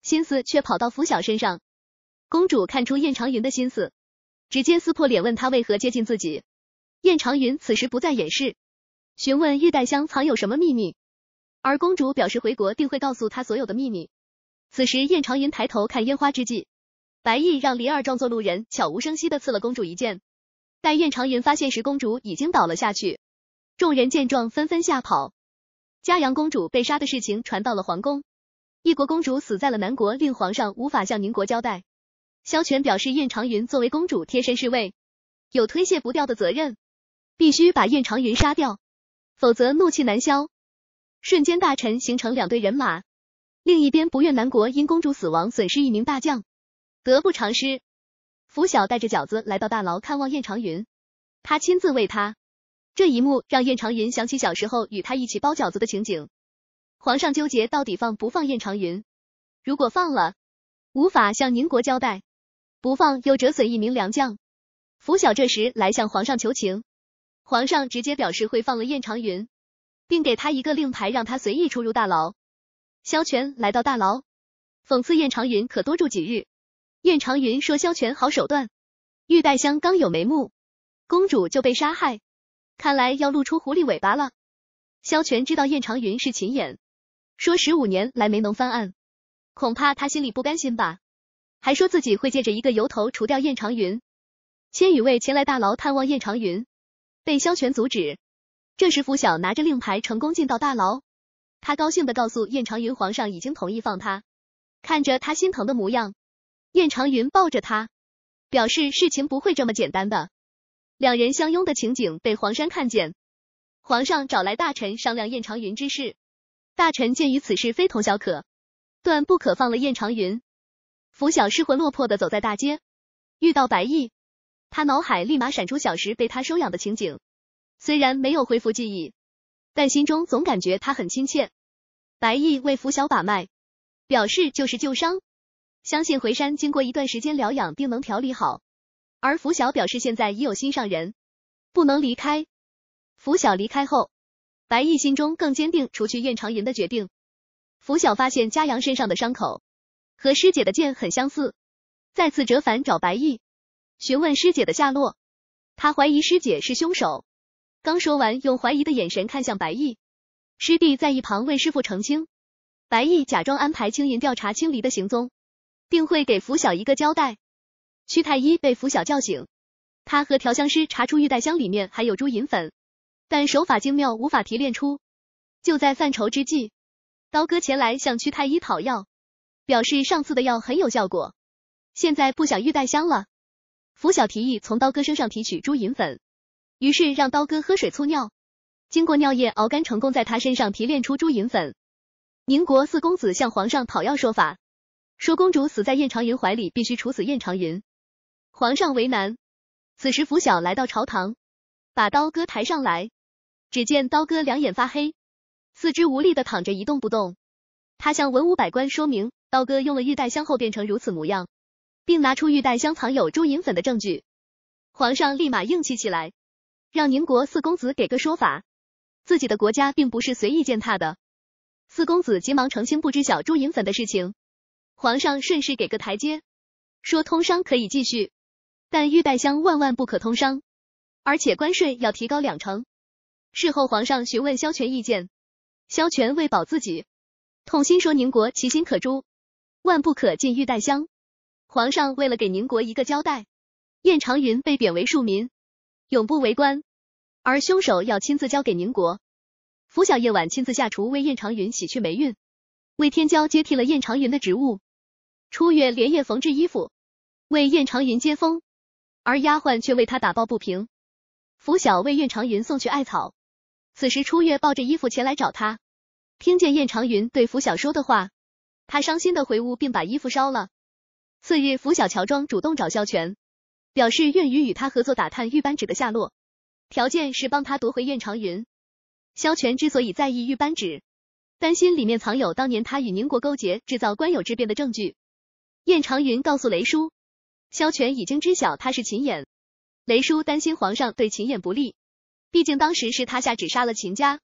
心思却跑到拂晓身上。公主看出燕长云的心思，直接撕破脸问他为何接近自己。燕长云此时不再掩饰，询问玉带香藏有什么秘密。而公主表示回国定会告诉她所有的秘密。此时，燕长云抬头看烟花之际，白毅让黎二装作路人，悄无声息的刺了公主一剑。待燕长云发现时，公主已经倒了下去。众人见状纷纷吓跑。嘉阳公主被杀的事情传到了皇宫，一国公主死在了南国，令皇上无法向宁国交代。萧权表示，燕长云作为公主贴身侍卫，有推卸不掉的责任，必须把燕长云杀掉，否则怒气难消。瞬间，大臣形成两队人马。另一边，不愿南国因公主死亡损失一名大将，得不偿失。拂晓带着饺子来到大牢看望燕长云，他亲自喂他。这一幕让燕长云想起小时候与他一起包饺子的情景。皇上纠结到底放不放燕长云？如果放了，无法向宁国交代；不放又折损一名良将。拂晓这时来向皇上求情，皇上直接表示会放了燕长云。并给他一个令牌，让他随意出入大牢。萧权来到大牢，讽刺燕长云可多住几日。燕长云说：“萧权好手段，玉带香刚有眉目，公主就被杀害，看来要露出狐狸尾巴了。”萧权知道燕长云是秦眼，说十五年来没能翻案，恐怕他心里不甘心吧，还说自己会借着一个由头除掉燕长云。千羽卫前来大牢探望燕长云，被萧权阻止。这时，拂晓拿着令牌成功进到大牢，他高兴的告诉燕长云，皇上已经同意放他。看着他心疼的模样，燕长云抱着他，表示事情不会这么简单的。两人相拥的情景被黄山看见。皇上找来大臣商量燕长云之事，大臣鉴于此事非同小可，断不可放了燕长云。拂晓失魂落魄的走在大街，遇到白毅，他脑海立马闪出小时被他收养的情景。虽然没有恢复记忆，但心中总感觉他很亲切。白毅为拂晓把脉，表示就是旧伤，相信回山经过一段时间疗养，定能调理好。而拂晓表示现在已有心上人，不能离开。拂晓离开后，白毅心中更坚定除去燕长银的决定。拂晓发现嘉阳身上的伤口和师姐的剑很相似，再次折返找白毅，询问师姐的下落。他怀疑师姐是凶手。刚说完，用怀疑的眼神看向白毅。师弟在一旁为师傅澄清。白毅假装安排青云调查青离的行踪，并会给拂晓一个交代。屈太医被拂晓叫醒，他和调香师查出玉带香里面还有朱银粉，但手法精妙，无法提炼出。就在犯愁之际，刀哥前来向屈太医讨药，表示上次的药很有效果，现在不想玉带香了。拂晓提议从刀哥身上提取朱银粉。于是让刀哥喝水促尿，经过尿液熬干，成功在他身上提炼出朱银粉。宁国四公子向皇上讨要说法，说公主死在燕长云怀里，必须处死燕长云。皇上为难。此时拂晓来到朝堂，把刀哥抬上来，只见刀哥两眼发黑，四肢无力的躺着一动不动。他向文武百官说明刀哥用了玉带香后变成如此模样，并拿出玉带香藏有朱银粉的证据。皇上立马硬气起来。让宁国四公子给个说法，自己的国家并不是随意践踏的。四公子急忙澄清不知晓朱银粉的事情，皇上顺势给个台阶，说通商可以继续，但玉带香万万不可通商，而且关税要提高两成。事后皇上询问萧权意见，萧权为保自己，痛心说宁国其心可诛，万不可进玉带香。皇上为了给宁国一个交代，燕长云被贬为庶民。永不为官，而凶手要亲自交给宁国。拂晓夜晚亲自下厨为燕长云洗去霉运。魏天骄接替了燕长云的职务。初月连夜缝制衣服，为燕长云接风，而丫鬟却为他打抱不平。拂晓为燕长云送去艾草。此时初月抱着衣服前来找他，听见燕长云对拂晓说的话，他伤心的回屋并把衣服烧了。次日拂晓乔装主动找萧全。表示愿意与他合作打探玉扳指的下落，条件是帮他夺回燕长云。萧权之所以在意玉扳指，担心里面藏有当年他与宁国勾结制造官有之变的证据。燕长云告诉雷叔，萧权已经知晓他是秦衍。雷叔担心皇上对秦衍不利，毕竟当时是他下旨杀了秦家。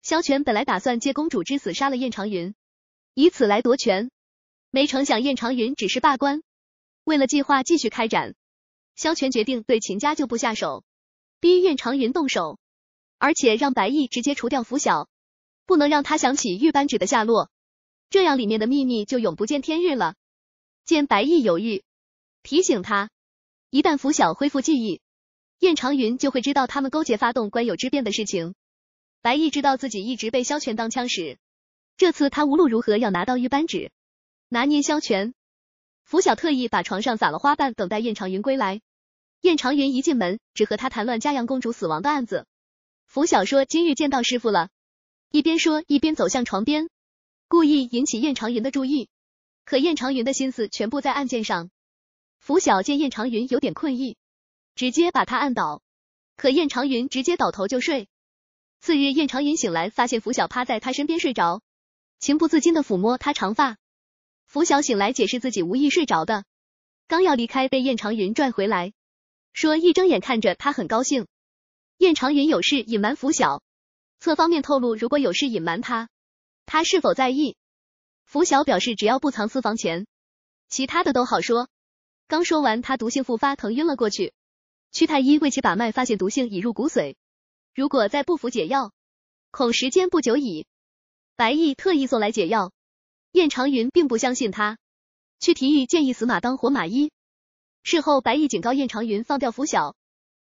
萧权本来打算借公主之死杀了燕长云，以此来夺权，没成想燕长云只是罢官。为了计划继续开展。萧权决定对秦家就不下手，逼燕长云动手，而且让白毅直接除掉拂晓，不能让他想起玉扳指的下落，这样里面的秘密就永不见天日了。见白毅犹豫，提醒他，一旦拂晓恢复记忆，燕长云就会知道他们勾结发动官有之变的事情。白毅知道自己一直被萧权当枪使，这次他无论如何要拿到玉扳指，拿捏萧权。拂晓特意把床上撒了花瓣，等待燕长云归来。燕长云一进门，只和他谈论嘉阳公主死亡的案子。拂晓说：“今日见到师傅了。”一边说，一边走向床边，故意引起燕长云的注意。可燕长云的心思全部在案件上。拂晓见燕长云有点困意，直接把他按倒。可燕长云直接倒头就睡。次日，燕长云醒来，发现拂晓趴在他身边睡着，情不自禁的抚摸他长发。拂晓醒来，解释自己无意睡着的，刚要离开，被燕长云拽回来。说一睁眼看着他很高兴，燕长云有事隐瞒拂晓，侧方面透露如果有事隐瞒他，他是否在意？拂晓表示只要不藏私房钱，其他的都好说。刚说完他毒性复发，疼晕了过去。屈太医为其把脉，发现毒性已入骨髓，如果再不服解药，恐时间不久矣。白毅特意送来解药，燕长云并不相信他，屈廷玉建议死马当活马医。事后，白毅警告燕长云放掉拂晓，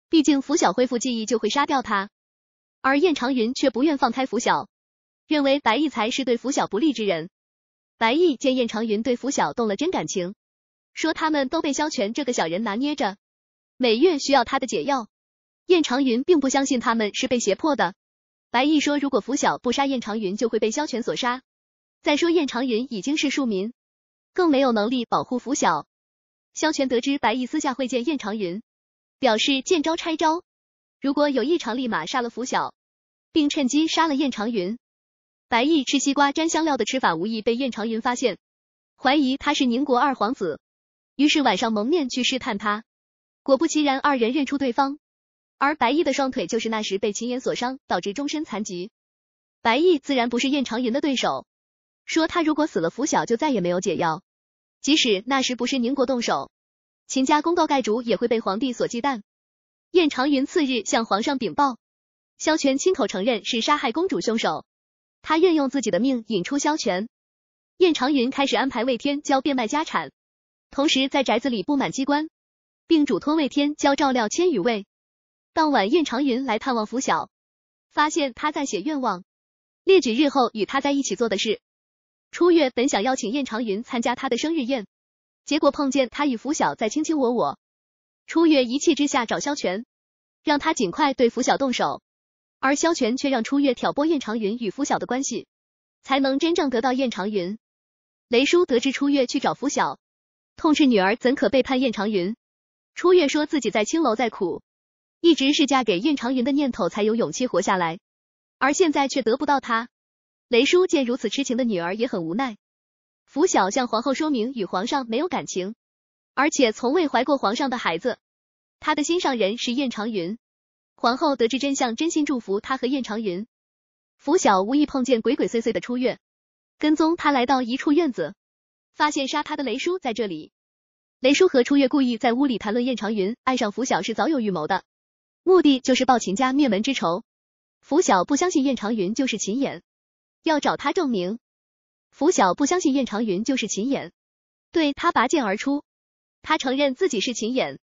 毕竟拂晓恢复记忆就会杀掉他。而燕长云却不愿放开拂晓，认为白毅才是对拂晓不利之人。白毅见燕长云对拂晓动了真感情，说他们都被萧权这个小人拿捏着，每月需要他的解药。燕长云并不相信他们是被胁迫的。白毅说，如果拂晓不杀燕长云，就会被萧权所杀。再说燕长云已经是庶民，更没有能力保护拂晓。萧权得知白毅私下会见燕长云，表示见招拆招，如果有异常，立马杀了拂晓，并趁机杀了燕长云。白毅吃西瓜沾香料的吃法，无意被燕长云发现，怀疑他是宁国二皇子，于是晚上蒙面去试探他，果不其然，二人认出对方。而白毅的双腿就是那时被秦岩所伤，导致终身残疾。白毅自然不是燕长云的对手，说他如果死了拂晓，就再也没有解药。即使那时不是宁国动手，秦家功高盖主也会被皇帝所忌惮。燕长云次日向皇上禀报，萧权亲口承认是杀害公主凶手，他愿用自己的命引出萧权。燕长云开始安排魏天教变卖家产，同时在宅子里布满机关，并嘱托魏天教照料千羽位。当晚，燕长云来探望拂晓，发现他在写愿望，列举日后与他在一起做的事。初月本想邀请燕长云参加他的生日宴，结果碰见他与拂晓在卿卿我我。初月一气之下找萧权，让他尽快对拂晓动手，而萧权却让初月挑拨燕长云与拂晓的关系，才能真正得到燕长云。雷叔得知初月去找拂晓，痛斥女儿怎可背叛燕长云。初月说自己在青楼再苦，一直是嫁给燕长云的念头才有勇气活下来，而现在却得不到他。雷叔见如此痴情的女儿也很无奈，拂晓向皇后说明与皇上没有感情，而且从未怀过皇上的孩子，他的心上人是燕长云。皇后得知真相，真心祝福他和燕长云。拂晓无意碰见鬼鬼祟祟的初月，跟踪他来到一处院子，发现杀他的雷叔在这里。雷叔和初月故意在屋里谈论燕长云爱上拂晓是早有预谋的，目的就是报秦家灭门之仇。拂晓不相信燕长云就是秦衍。要找他证明，拂晓不相信燕长云就是秦衍，对他拔剑而出。他承认自己是秦衍，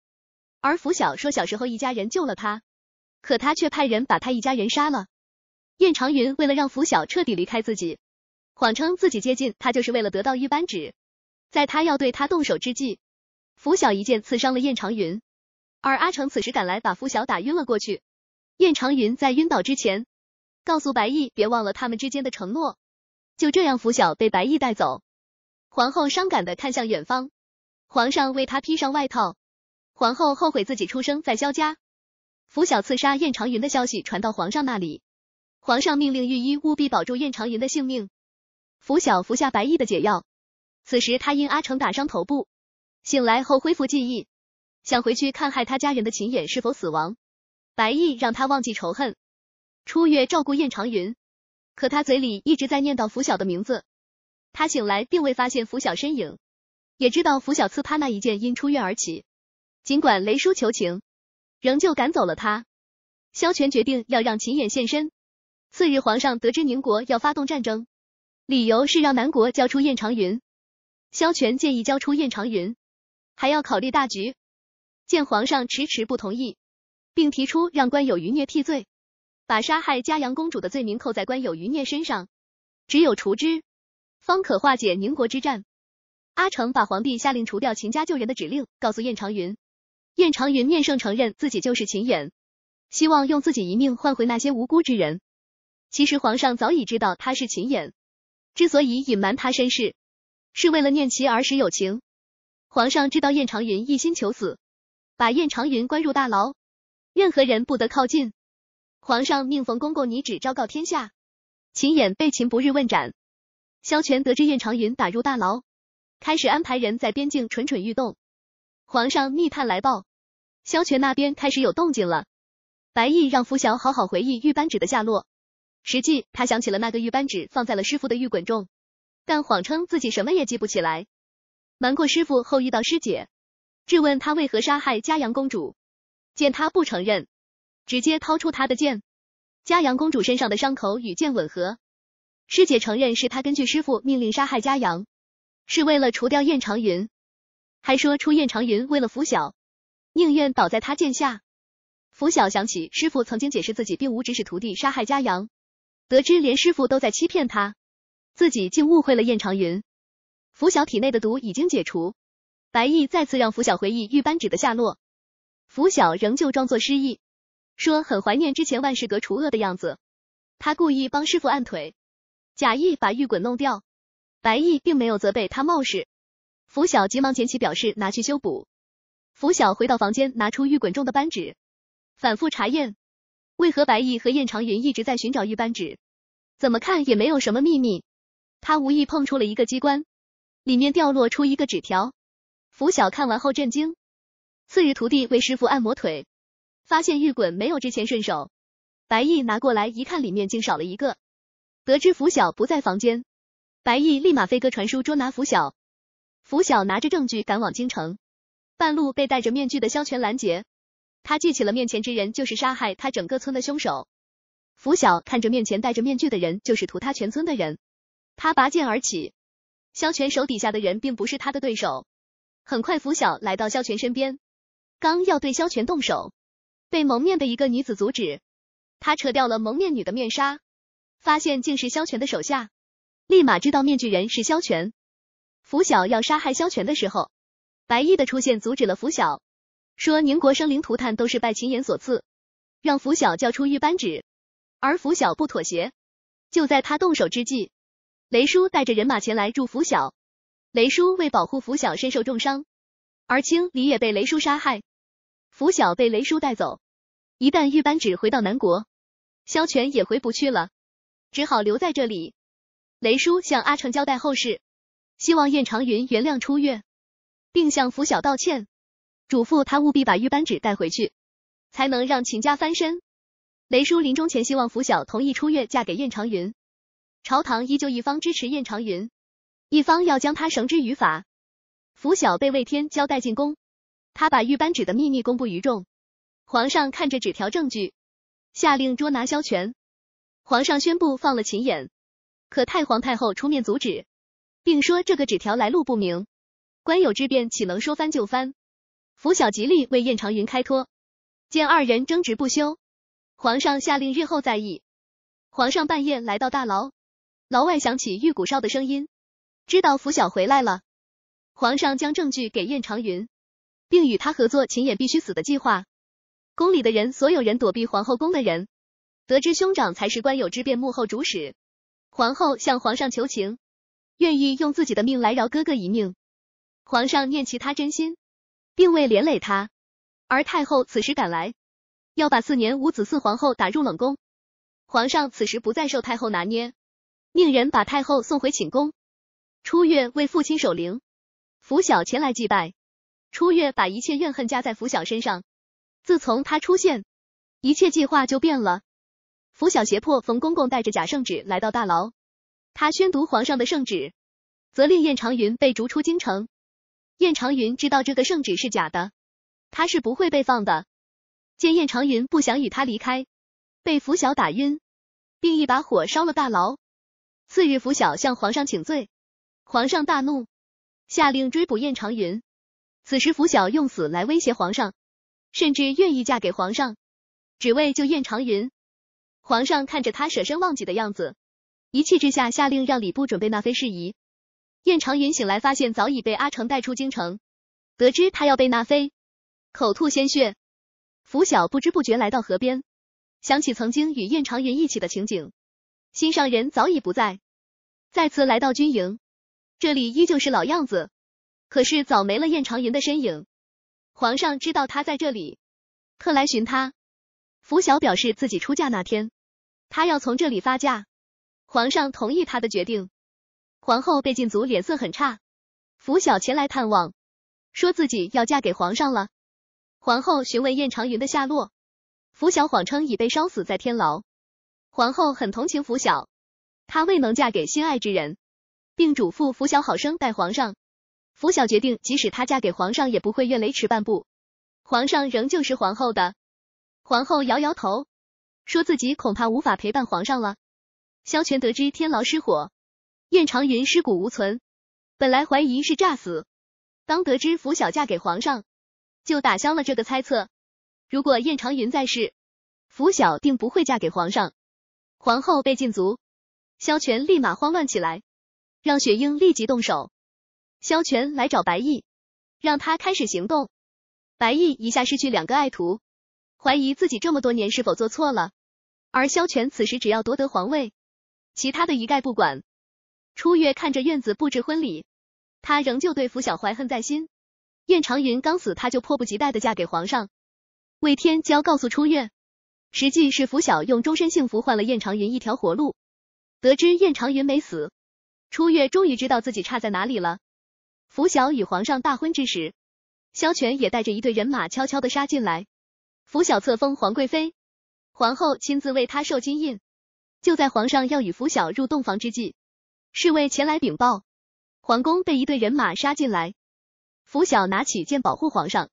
而拂晓说小时候一家人救了他，可他却派人把他一家人杀了。燕长云为了让拂晓彻底离开自己，谎称自己接近他就是为了得到玉扳指。在他要对他动手之际，拂晓一剑刺伤了燕长云，而阿成此时赶来把拂晓打晕了过去。燕长云在晕倒之前。告诉白毅，别忘了他们之间的承诺。就这样，拂晓被白毅带走。皇后伤感的看向远方，皇上为她披上外套。皇后后悔自己出生在萧家。拂晓刺杀燕长云的消息传到皇上那里，皇上命令御医务必保住燕长云的性命。拂晓服下白毅的解药，此时他因阿成打伤头部，醒来后恢复记忆，想回去看害他家人的秦衍是否死亡。白毅让他忘记仇恨。初月照顾燕长云，可他嘴里一直在念叨拂晓的名字。他醒来并未发现拂晓身影，也知道拂晓刺他那一剑因初月而起。尽管雷叔求情，仍旧赶走了他。萧权决定要让秦衍现身。次日，皇上得知宁国要发动战争，理由是让南国交出燕长云。萧权建议交出燕长云，还要考虑大局。见皇上迟迟不同意，并提出让官有余孽替罪。把杀害嘉阳公主的罪名扣在官有余孽身上，只有除之，方可化解宁国之战。阿成把皇帝下令除掉秦家救人的指令告诉燕长云，燕长云面圣承认自己就是秦衍，希望用自己一命换回那些无辜之人。其实皇上早已知道他是秦衍，之所以隐瞒他身世，是为了念其儿时友情。皇上知道燕长云一心求死，把燕长云关入大牢，任何人不得靠近。皇上命冯公公拟旨昭告天下，秦衍被秦不日问斩。萧权得知燕长云打入大牢，开始安排人在边境蠢蠢欲动。皇上密探来报，萧权那边开始有动静了。白毅让拂晓好好回忆玉扳指的下落，实际他想起了那个玉扳指放在了师傅的玉滚中，但谎称自己什么也记不起来，瞒过师傅后遇到师姐，质问他为何杀害嘉阳公主，见他不承认。直接掏出他的剑，嘉阳公主身上的伤口与剑吻合。师姐承认是她根据师傅命令杀害嘉阳，是为了除掉燕长云。还说出燕长云为了拂晓，宁愿倒在他剑下。拂晓想起师傅曾经解释自己并无指使徒弟杀害嘉阳，得知连师傅都在欺骗他，自己竟误会了燕长云。拂晓体内的毒已经解除，白毅再次让拂晓回忆玉扳指的下落，拂晓仍旧装作失忆。说很怀念之前万事阁除恶的样子。他故意帮师傅按腿，假意把玉滚弄掉。白毅并没有责备他冒失。拂晓急忙捡起，表示拿去修补。拂晓回到房间，拿出玉滚中的扳指，反复查验。为何白毅和燕长云一直在寻找玉扳指？怎么看也没有什么秘密。他无意碰出了一个机关，里面掉落出一个纸条。拂晓看完后震惊。次日，徒弟为师傅按摩腿。发现玉滚没有之前顺手，白毅拿过来一看，里面竟少了一个。得知拂晓不在房间，白毅立马飞鸽传书捉拿拂晓。拂晓拿着证据赶往京城，半路被戴着面具的萧权拦截。他记起了面前之人就是杀害他整个村的凶手。拂晓看着面前戴着面具的人就是屠他全村的人，他拔剑而起。萧权手底下的人并不是他的对手，很快拂晓来到萧权身边，刚要对萧权动手。被蒙面的一个女子阻止，她扯掉了蒙面女的面纱，发现竟是萧权的手下，立马知道面具人是萧权。拂晓要杀害萧权的时候，白衣的出现阻止了拂晓，说宁国生灵涂炭都是拜秦言所赐，让拂晓交出玉扳指，而拂晓不妥协。就在他动手之际，雷叔带着人马前来助拂晓，雷叔为保护拂晓身受重伤，而青离也被雷叔杀害。拂晓被雷叔带走，一旦玉扳指回到南国，萧权也回不去了，只好留在这里。雷叔向阿成交代后事，希望燕长云原谅初月，并向拂晓道歉，嘱咐他务必把玉扳指带回去，才能让秦家翻身。雷叔临终前希望拂晓同意初月嫁给燕长云。朝堂依旧一方支持燕长云，一方要将他绳之于法。拂晓被魏天交代进宫。他把玉扳指的秘密公布于众，皇上看着纸条证据，下令捉拿萧权。皇上宣布放了秦衍，可太皇太后出面阻止，并说这个纸条来路不明，官有之变岂能说翻就翻？拂晓极力为燕长云开脱，见二人争执不休，皇上下令日后再议。皇上半夜来到大牢，牢外响起玉骨哨的声音，知道拂晓回来了。皇上将证据给燕长云。并与他合作，秦衍必须死的计划。宫里的人，所有人躲避皇后宫的人。得知兄长才是官有之变幕后主使，皇后向皇上求情，愿意用自己的命来饶哥哥一命。皇上念其他真心，并未连累他。而太后此时赶来，要把四年无子嗣皇后打入冷宫。皇上此时不再受太后拿捏，命人把太后送回寝宫。初月为父亲守灵，拂晓前来祭拜。初月把一切怨恨加在拂晓身上。自从他出现，一切计划就变了。拂晓胁迫冯公公带着假圣旨来到大牢，他宣读皇上的圣旨，责令燕长云被逐出京城。燕长云知道这个圣旨是假的，他是不会被放的。见燕长云不想与他离开，被拂晓打晕，并一把火烧了大牢。次日，拂晓向皇上请罪，皇上大怒，下令追捕燕长云。此时，拂晓用死来威胁皇上，甚至愿意嫁给皇上，只为救燕长云。皇上看着他舍身忘己的样子，一气之下下令让礼部准备纳妃事宜。燕长云醒来，发现早已被阿成带出京城，得知他要被纳妃，口吐鲜血。拂晓不知不觉来到河边，想起曾经与燕长云一起的情景，心上人早已不在。再次来到军营，这里依旧是老样子。可是早没了燕长云的身影。皇上知道他在这里，特来寻他。拂晓表示自己出嫁那天，他要从这里发嫁。皇上同意他的决定。皇后被禁足，脸色很差。拂晓前来探望，说自己要嫁给皇上。了皇后询问燕长云的下落，拂晓谎称已被烧死在天牢。皇后很同情拂晓，她未能嫁给心爱之人，并嘱咐拂晓好生待皇上。拂晓决定，即使她嫁给皇上，也不会越雷池半步。皇上仍旧是皇后的。皇后摇摇头，说自己恐怕无法陪伴皇上了。萧权得知天牢失火，燕长云尸骨无存，本来怀疑是诈死，当得知拂晓嫁给皇上，就打消了这个猜测。如果燕长云在世，拂晓定不会嫁给皇上。皇后被禁足，萧权立马慌乱起来，让雪英立即动手。萧权来找白毅，让他开始行动。白毅一下失去两个爱徒，怀疑自己这么多年是否做错了。而萧权此时只要夺得皇位，其他的一概不管。初月看着院子布置婚礼，他仍旧对拂晓怀恨在心。燕长云刚死，他就迫不及待的嫁给皇上。魏天娇告诉初月，实际是拂晓用终身幸福换了燕长云一条活路。得知燕长云没死，初月终于知道自己差在哪里了。拂晓与皇上大婚之时，萧权也带着一队人马悄悄的杀进来。拂晓册封皇贵妃，皇后亲自为他授金印。就在皇上要与拂晓入洞房之际，侍卫前来禀报，皇宫被一队人马杀进来。拂晓拿起剑保护皇上，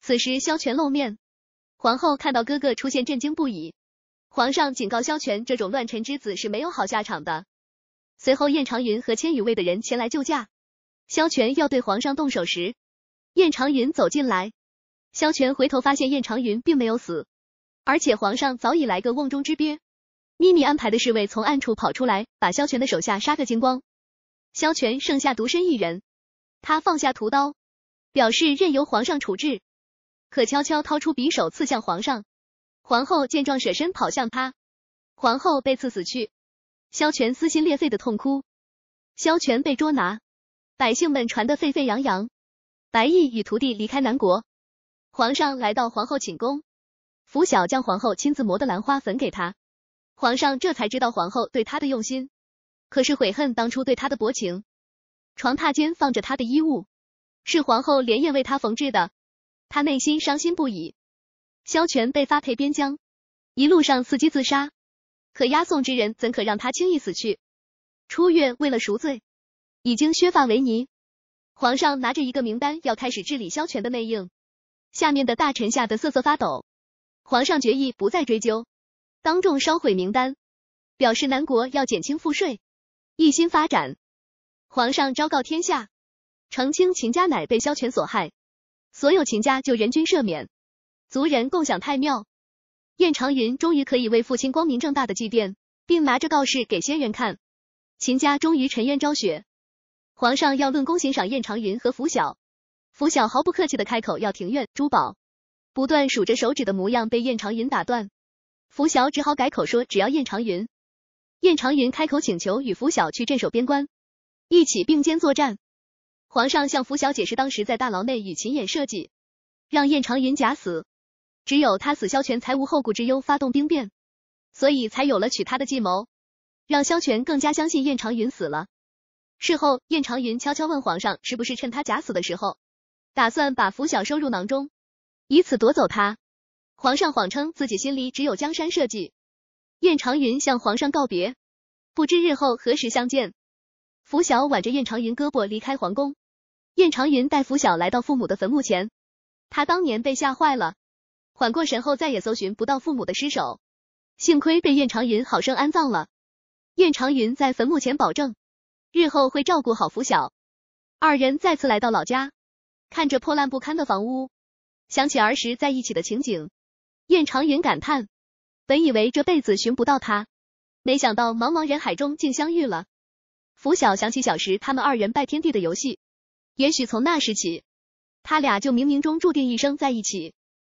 此时萧权露面，皇后看到哥哥出现震惊不已。皇上警告萧权，这种乱臣之子是没有好下场的。随后，燕长云和千羽卫的人前来救驾。萧权要对皇上动手时，燕长云走进来。萧权回头发现燕长云并没有死，而且皇上早已来个瓮中之鳖，秘密安排的侍卫从暗处跑出来，把萧权的手下杀个精光。萧权剩下独身一人，他放下屠刀，表示任由皇上处置，可悄悄掏出匕首刺向皇上。皇后见状舍身跑向他，皇后被刺死去，萧权撕心裂肺的痛哭，萧权被捉拿。百姓们传得沸沸扬扬，白毅与徒弟离开南国。皇上来到皇后寝宫，拂晓将皇后亲自磨的兰花粉给他。皇上这才知道皇后对他的用心，可是悔恨当初对他的薄情。床榻间放着他的衣物，是皇后连夜为他缝制的，他内心伤心不已。萧权被发配边疆，一路上伺机自杀，可押送之人怎可让他轻易死去？初月为了赎罪。已经削发为尼，皇上拿着一个名单，要开始治理萧权的内应。下面的大臣吓得瑟瑟发抖。皇上决意不再追究，当众烧毁名单，表示南国要减轻赋税，一心发展。皇上昭告天下，澄清秦家乃被萧权所害，所有秦家就人均赦免，族人共享太庙。燕长云终于可以为父亲光明正大的祭奠，并拿着告示给先人看。秦家终于沉冤昭雪。皇上要论功行赏，燕长云和拂晓，拂晓毫不客气的开口要庭院珠宝，不断数着手指的模样被燕长云打断，拂晓只好改口说只要燕长云。燕长云开口请求与拂晓去镇守边关，一起并肩作战。皇上向拂晓解释，当时在大牢内与秦衍设计，让燕长云假死，只有他死，萧权才无后顾之忧发动兵变，所以才有了娶他的计谋，让萧权更加相信燕长云死了。事后，燕长云悄悄问皇上，是不是趁他假死的时候，打算把拂晓收入囊中，以此夺走他？皇上谎称自己心里只有江山社稷。燕长云向皇上告别，不知日后何时相见。拂晓挽着燕长云胳膊离开皇宫。燕长云带拂晓来到父母的坟墓前，他当年被吓坏了，缓过神后再也搜寻不到父母的尸首，幸亏被燕长云好生安葬了。燕长云在坟墓前保证。日后会照顾好拂晓。二人再次来到老家，看着破烂不堪的房屋，想起儿时在一起的情景，燕长云感叹：本以为这辈子寻不到他，没想到茫茫人海中竟相遇了。拂晓想起小时他们二人拜天地的游戏，也许从那时起，他俩就冥冥中注定一生在一起。